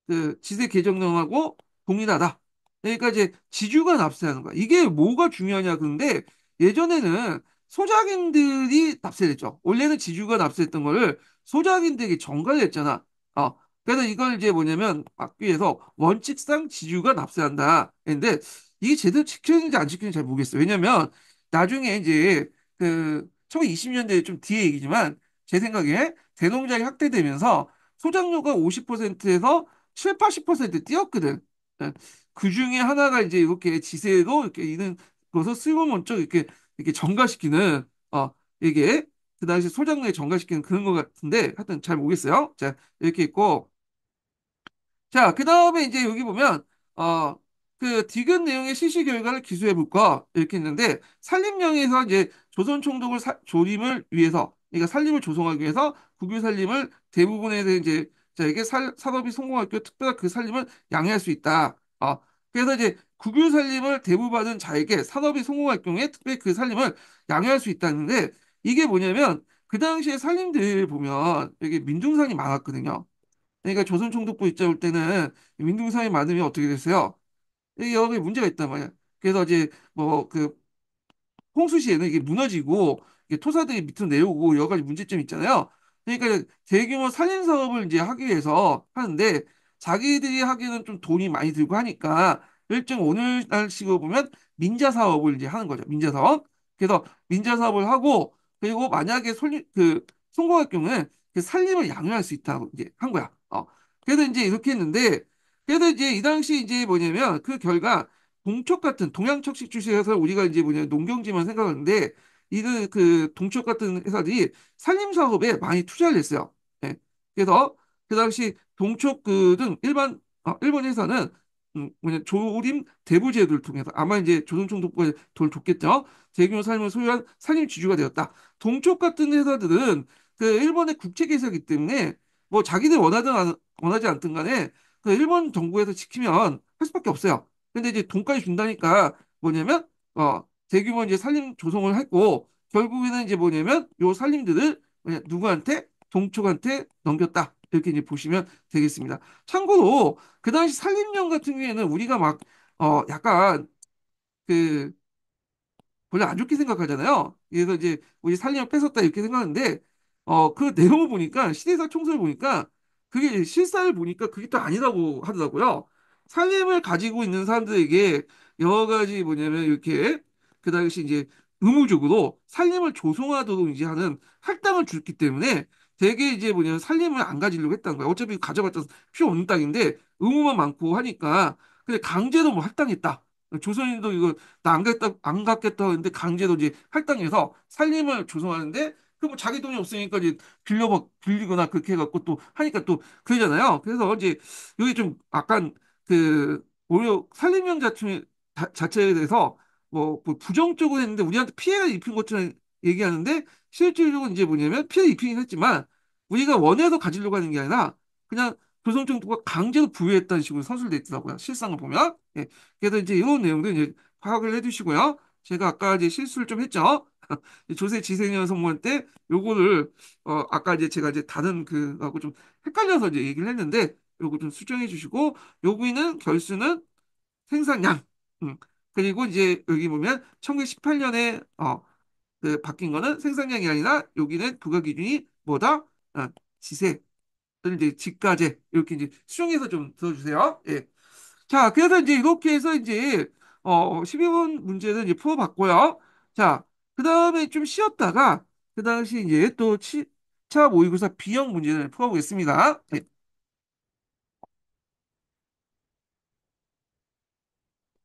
그 지세 개정령하고 동일하다. 그러니까 이제 지주가 납세하는 거야. 이게 뭐가 중요하냐 그런데 예전에는 소작인들이 납세했죠. 원래는 지주가 납세했던 거를 소장인들이 정가를 했잖아. 어, 그래서 이걸 이제 뭐냐면 막기 위해서 원칙상 지주가 납세한다. 했는데 이게 제대로 지키는지 켜안 지키는지 켜잘 모르겠어요. 왜냐면 나중에 이제 그 1920년대 좀 뒤에 얘기지만 제 생각에 대농장이 확대되면서 소장료가 50%에서 7, 80% 뛰었거든. 예. 그 중에 하나가 이제 이렇게 지세로 이렇게 이런 것을 쓸모먼저 이렇게 이렇게 전가시키는 어 이게 그 당시 소장에 전가시키는 그런 것 같은데 하여튼 잘 모르겠어요. 자 이렇게 있고 자그 다음에 이제 여기 보면 어그 디귿 내용의 실시 결과를 기수해 볼까 이렇게 있는데 산림령에서 이제 조선 총독을 사, 조림을 위해서 그러니까 산림을 조성하기 위해서 국유 산림을 대부분에 대해 이제 자에게 살, 산업이 성공할 경우 특별한 그 산림을 양해할 수 있다. 어 그래서 이제 국유 산림을 대부받은 자에게 산업이 성공할 경우에 특별히 그 산림을 양해할 수 있다는데 이게 뭐냐면 그 당시에 산림들 보면 여기 민중산이 많았거든요. 그러니까 조선 총독부 입자 올 때는 민중산이 많으면 어떻게 됐어요? 여기 문제가 있단 말이야. 그래서 이제 뭐 그 홍수시에는 이게 무너지고 이게 토사들이 밑으로 내려오고 여러 가지 문제점이 있잖아요. 그러니까 대규모 산림 사업을 이제 하기 위해서 하는데 자기들이 하기에는 좀 돈이 많이 들고 하니까 일종 오늘날식으로 보면 민자 사업을 이제 하는 거죠. 민자 사업. 그래서 민자 사업을 하고 그리고 만약에 솔리, 그 성공할 경우에 그 살림을 양요할 수 있다고 이제 한 거야. 어. 그래서 이제 이렇게 했는데 그래서 이제 이 당시 이제 뭐냐면 그 결과 동척 같은 동양척식 주식회사 를 우리가 이제 뭐냐 농경지만 생각하는데 이들 그 동척 같은 회사들이 산림 사업에 많이 투자를 했어요. 예. 그래서 그 당시 동척 그등 일반 어, 일본 회사는 음, 뭐냐, 조림 대부제도를 통해서 아마 이제 조선총 독부가 돈을 줬겠죠. 대규모 산림을 소유한 산림 지주가 되었다. 동쪽 같은 회사들은 그 일본의 국책 회사이기 때문에 뭐 자기들 원하든 안, 원하지 않든 간에 그 일본 정부에서 지키면 할 수밖에 없어요. 근데 이제 돈까지 준다니까 뭐냐면 어 대규모 이제 산림 조성을 했고 결국에는 이제 뭐냐면 요 산림들을 누구한테 동쪽한테 넘겼다. 이렇게 이제 보시면 되겠습니다. 참고로 그 당시 산림령 같은 경우에는 우리가 막 어 약간 그 원래 안 좋게 생각하잖아요. 그래서 이제 우리 산림을 뺏었다 이렇게 생각하는데 어 그 내용을 보니까 시대사 총서을 보니까 그게 실사를 보니까 그게 또 아니라고 하더라고요. 산림을 가지고 있는 사람들에게 여러 가지 뭐냐면 이렇게 그 당시 이제 의무적으로 산림을 조성하도록 이제 하는 할당을 줬기 때문에 되게 이제 뭐냐 면 살림을 안 가지려고 했다는 거야. 어차피 가져봤자 필요 없는 땅인데 의무만 많고 하니까 근데 강제로 뭐 할당했다. 조선인도 이거 나 안갔다안갔겠다 했는데 강제로 이제 할당해서 살림을 조성하는데 그 뭐 자기 돈이 없으니까 이제 빌려 빌리거나 그렇게 해갖고 또 하니까 또 그러잖아요. 그래서 이제 여기 좀 약간 그 오히려 살림형 자체 자체에 대해서 뭐, 뭐 부정적으로 했는데 우리한테 피해가 입힌 것처럼 얘기하는데 실질적으로 이제 뭐냐면 피해 입히긴 했지만 우리가 원해서 가지려고 하는 게 아니라 그냥 조선총독과 강제로 부여했다는 식으로 서술돼 있더라고요. 실상을 보면. 예. 그래서 이제 이런 내용도 이제 파악을 해주시고요 제가 아까 이제 실수를 좀 했죠. 조세 지생년 선무원 때 요거를 어 아까 이제 제가 이제 다른 그하고 좀 헷갈려서 이제 얘기를 했는데 요거 좀 수정해 주시고 요구인은 결수는 생산량. 음. 그리고 이제 여기 보면 1918년에 어그 바뀐 거는 생산량이 아니라 여기는 부가 기준이 뭐다? 아, 지세. 이제 지가제 이렇게 이제 수정해서 좀 들어주세요. 예. 자, 그래서 이제 이렇게 해서 이제 어 12번 문제는 이제 풀어봤고요. 자, 그 다음에 좀 쉬었다가 그 당시 이제 또 치, 차 모의고사 B형 문제를 풀어보겠습니다. 예.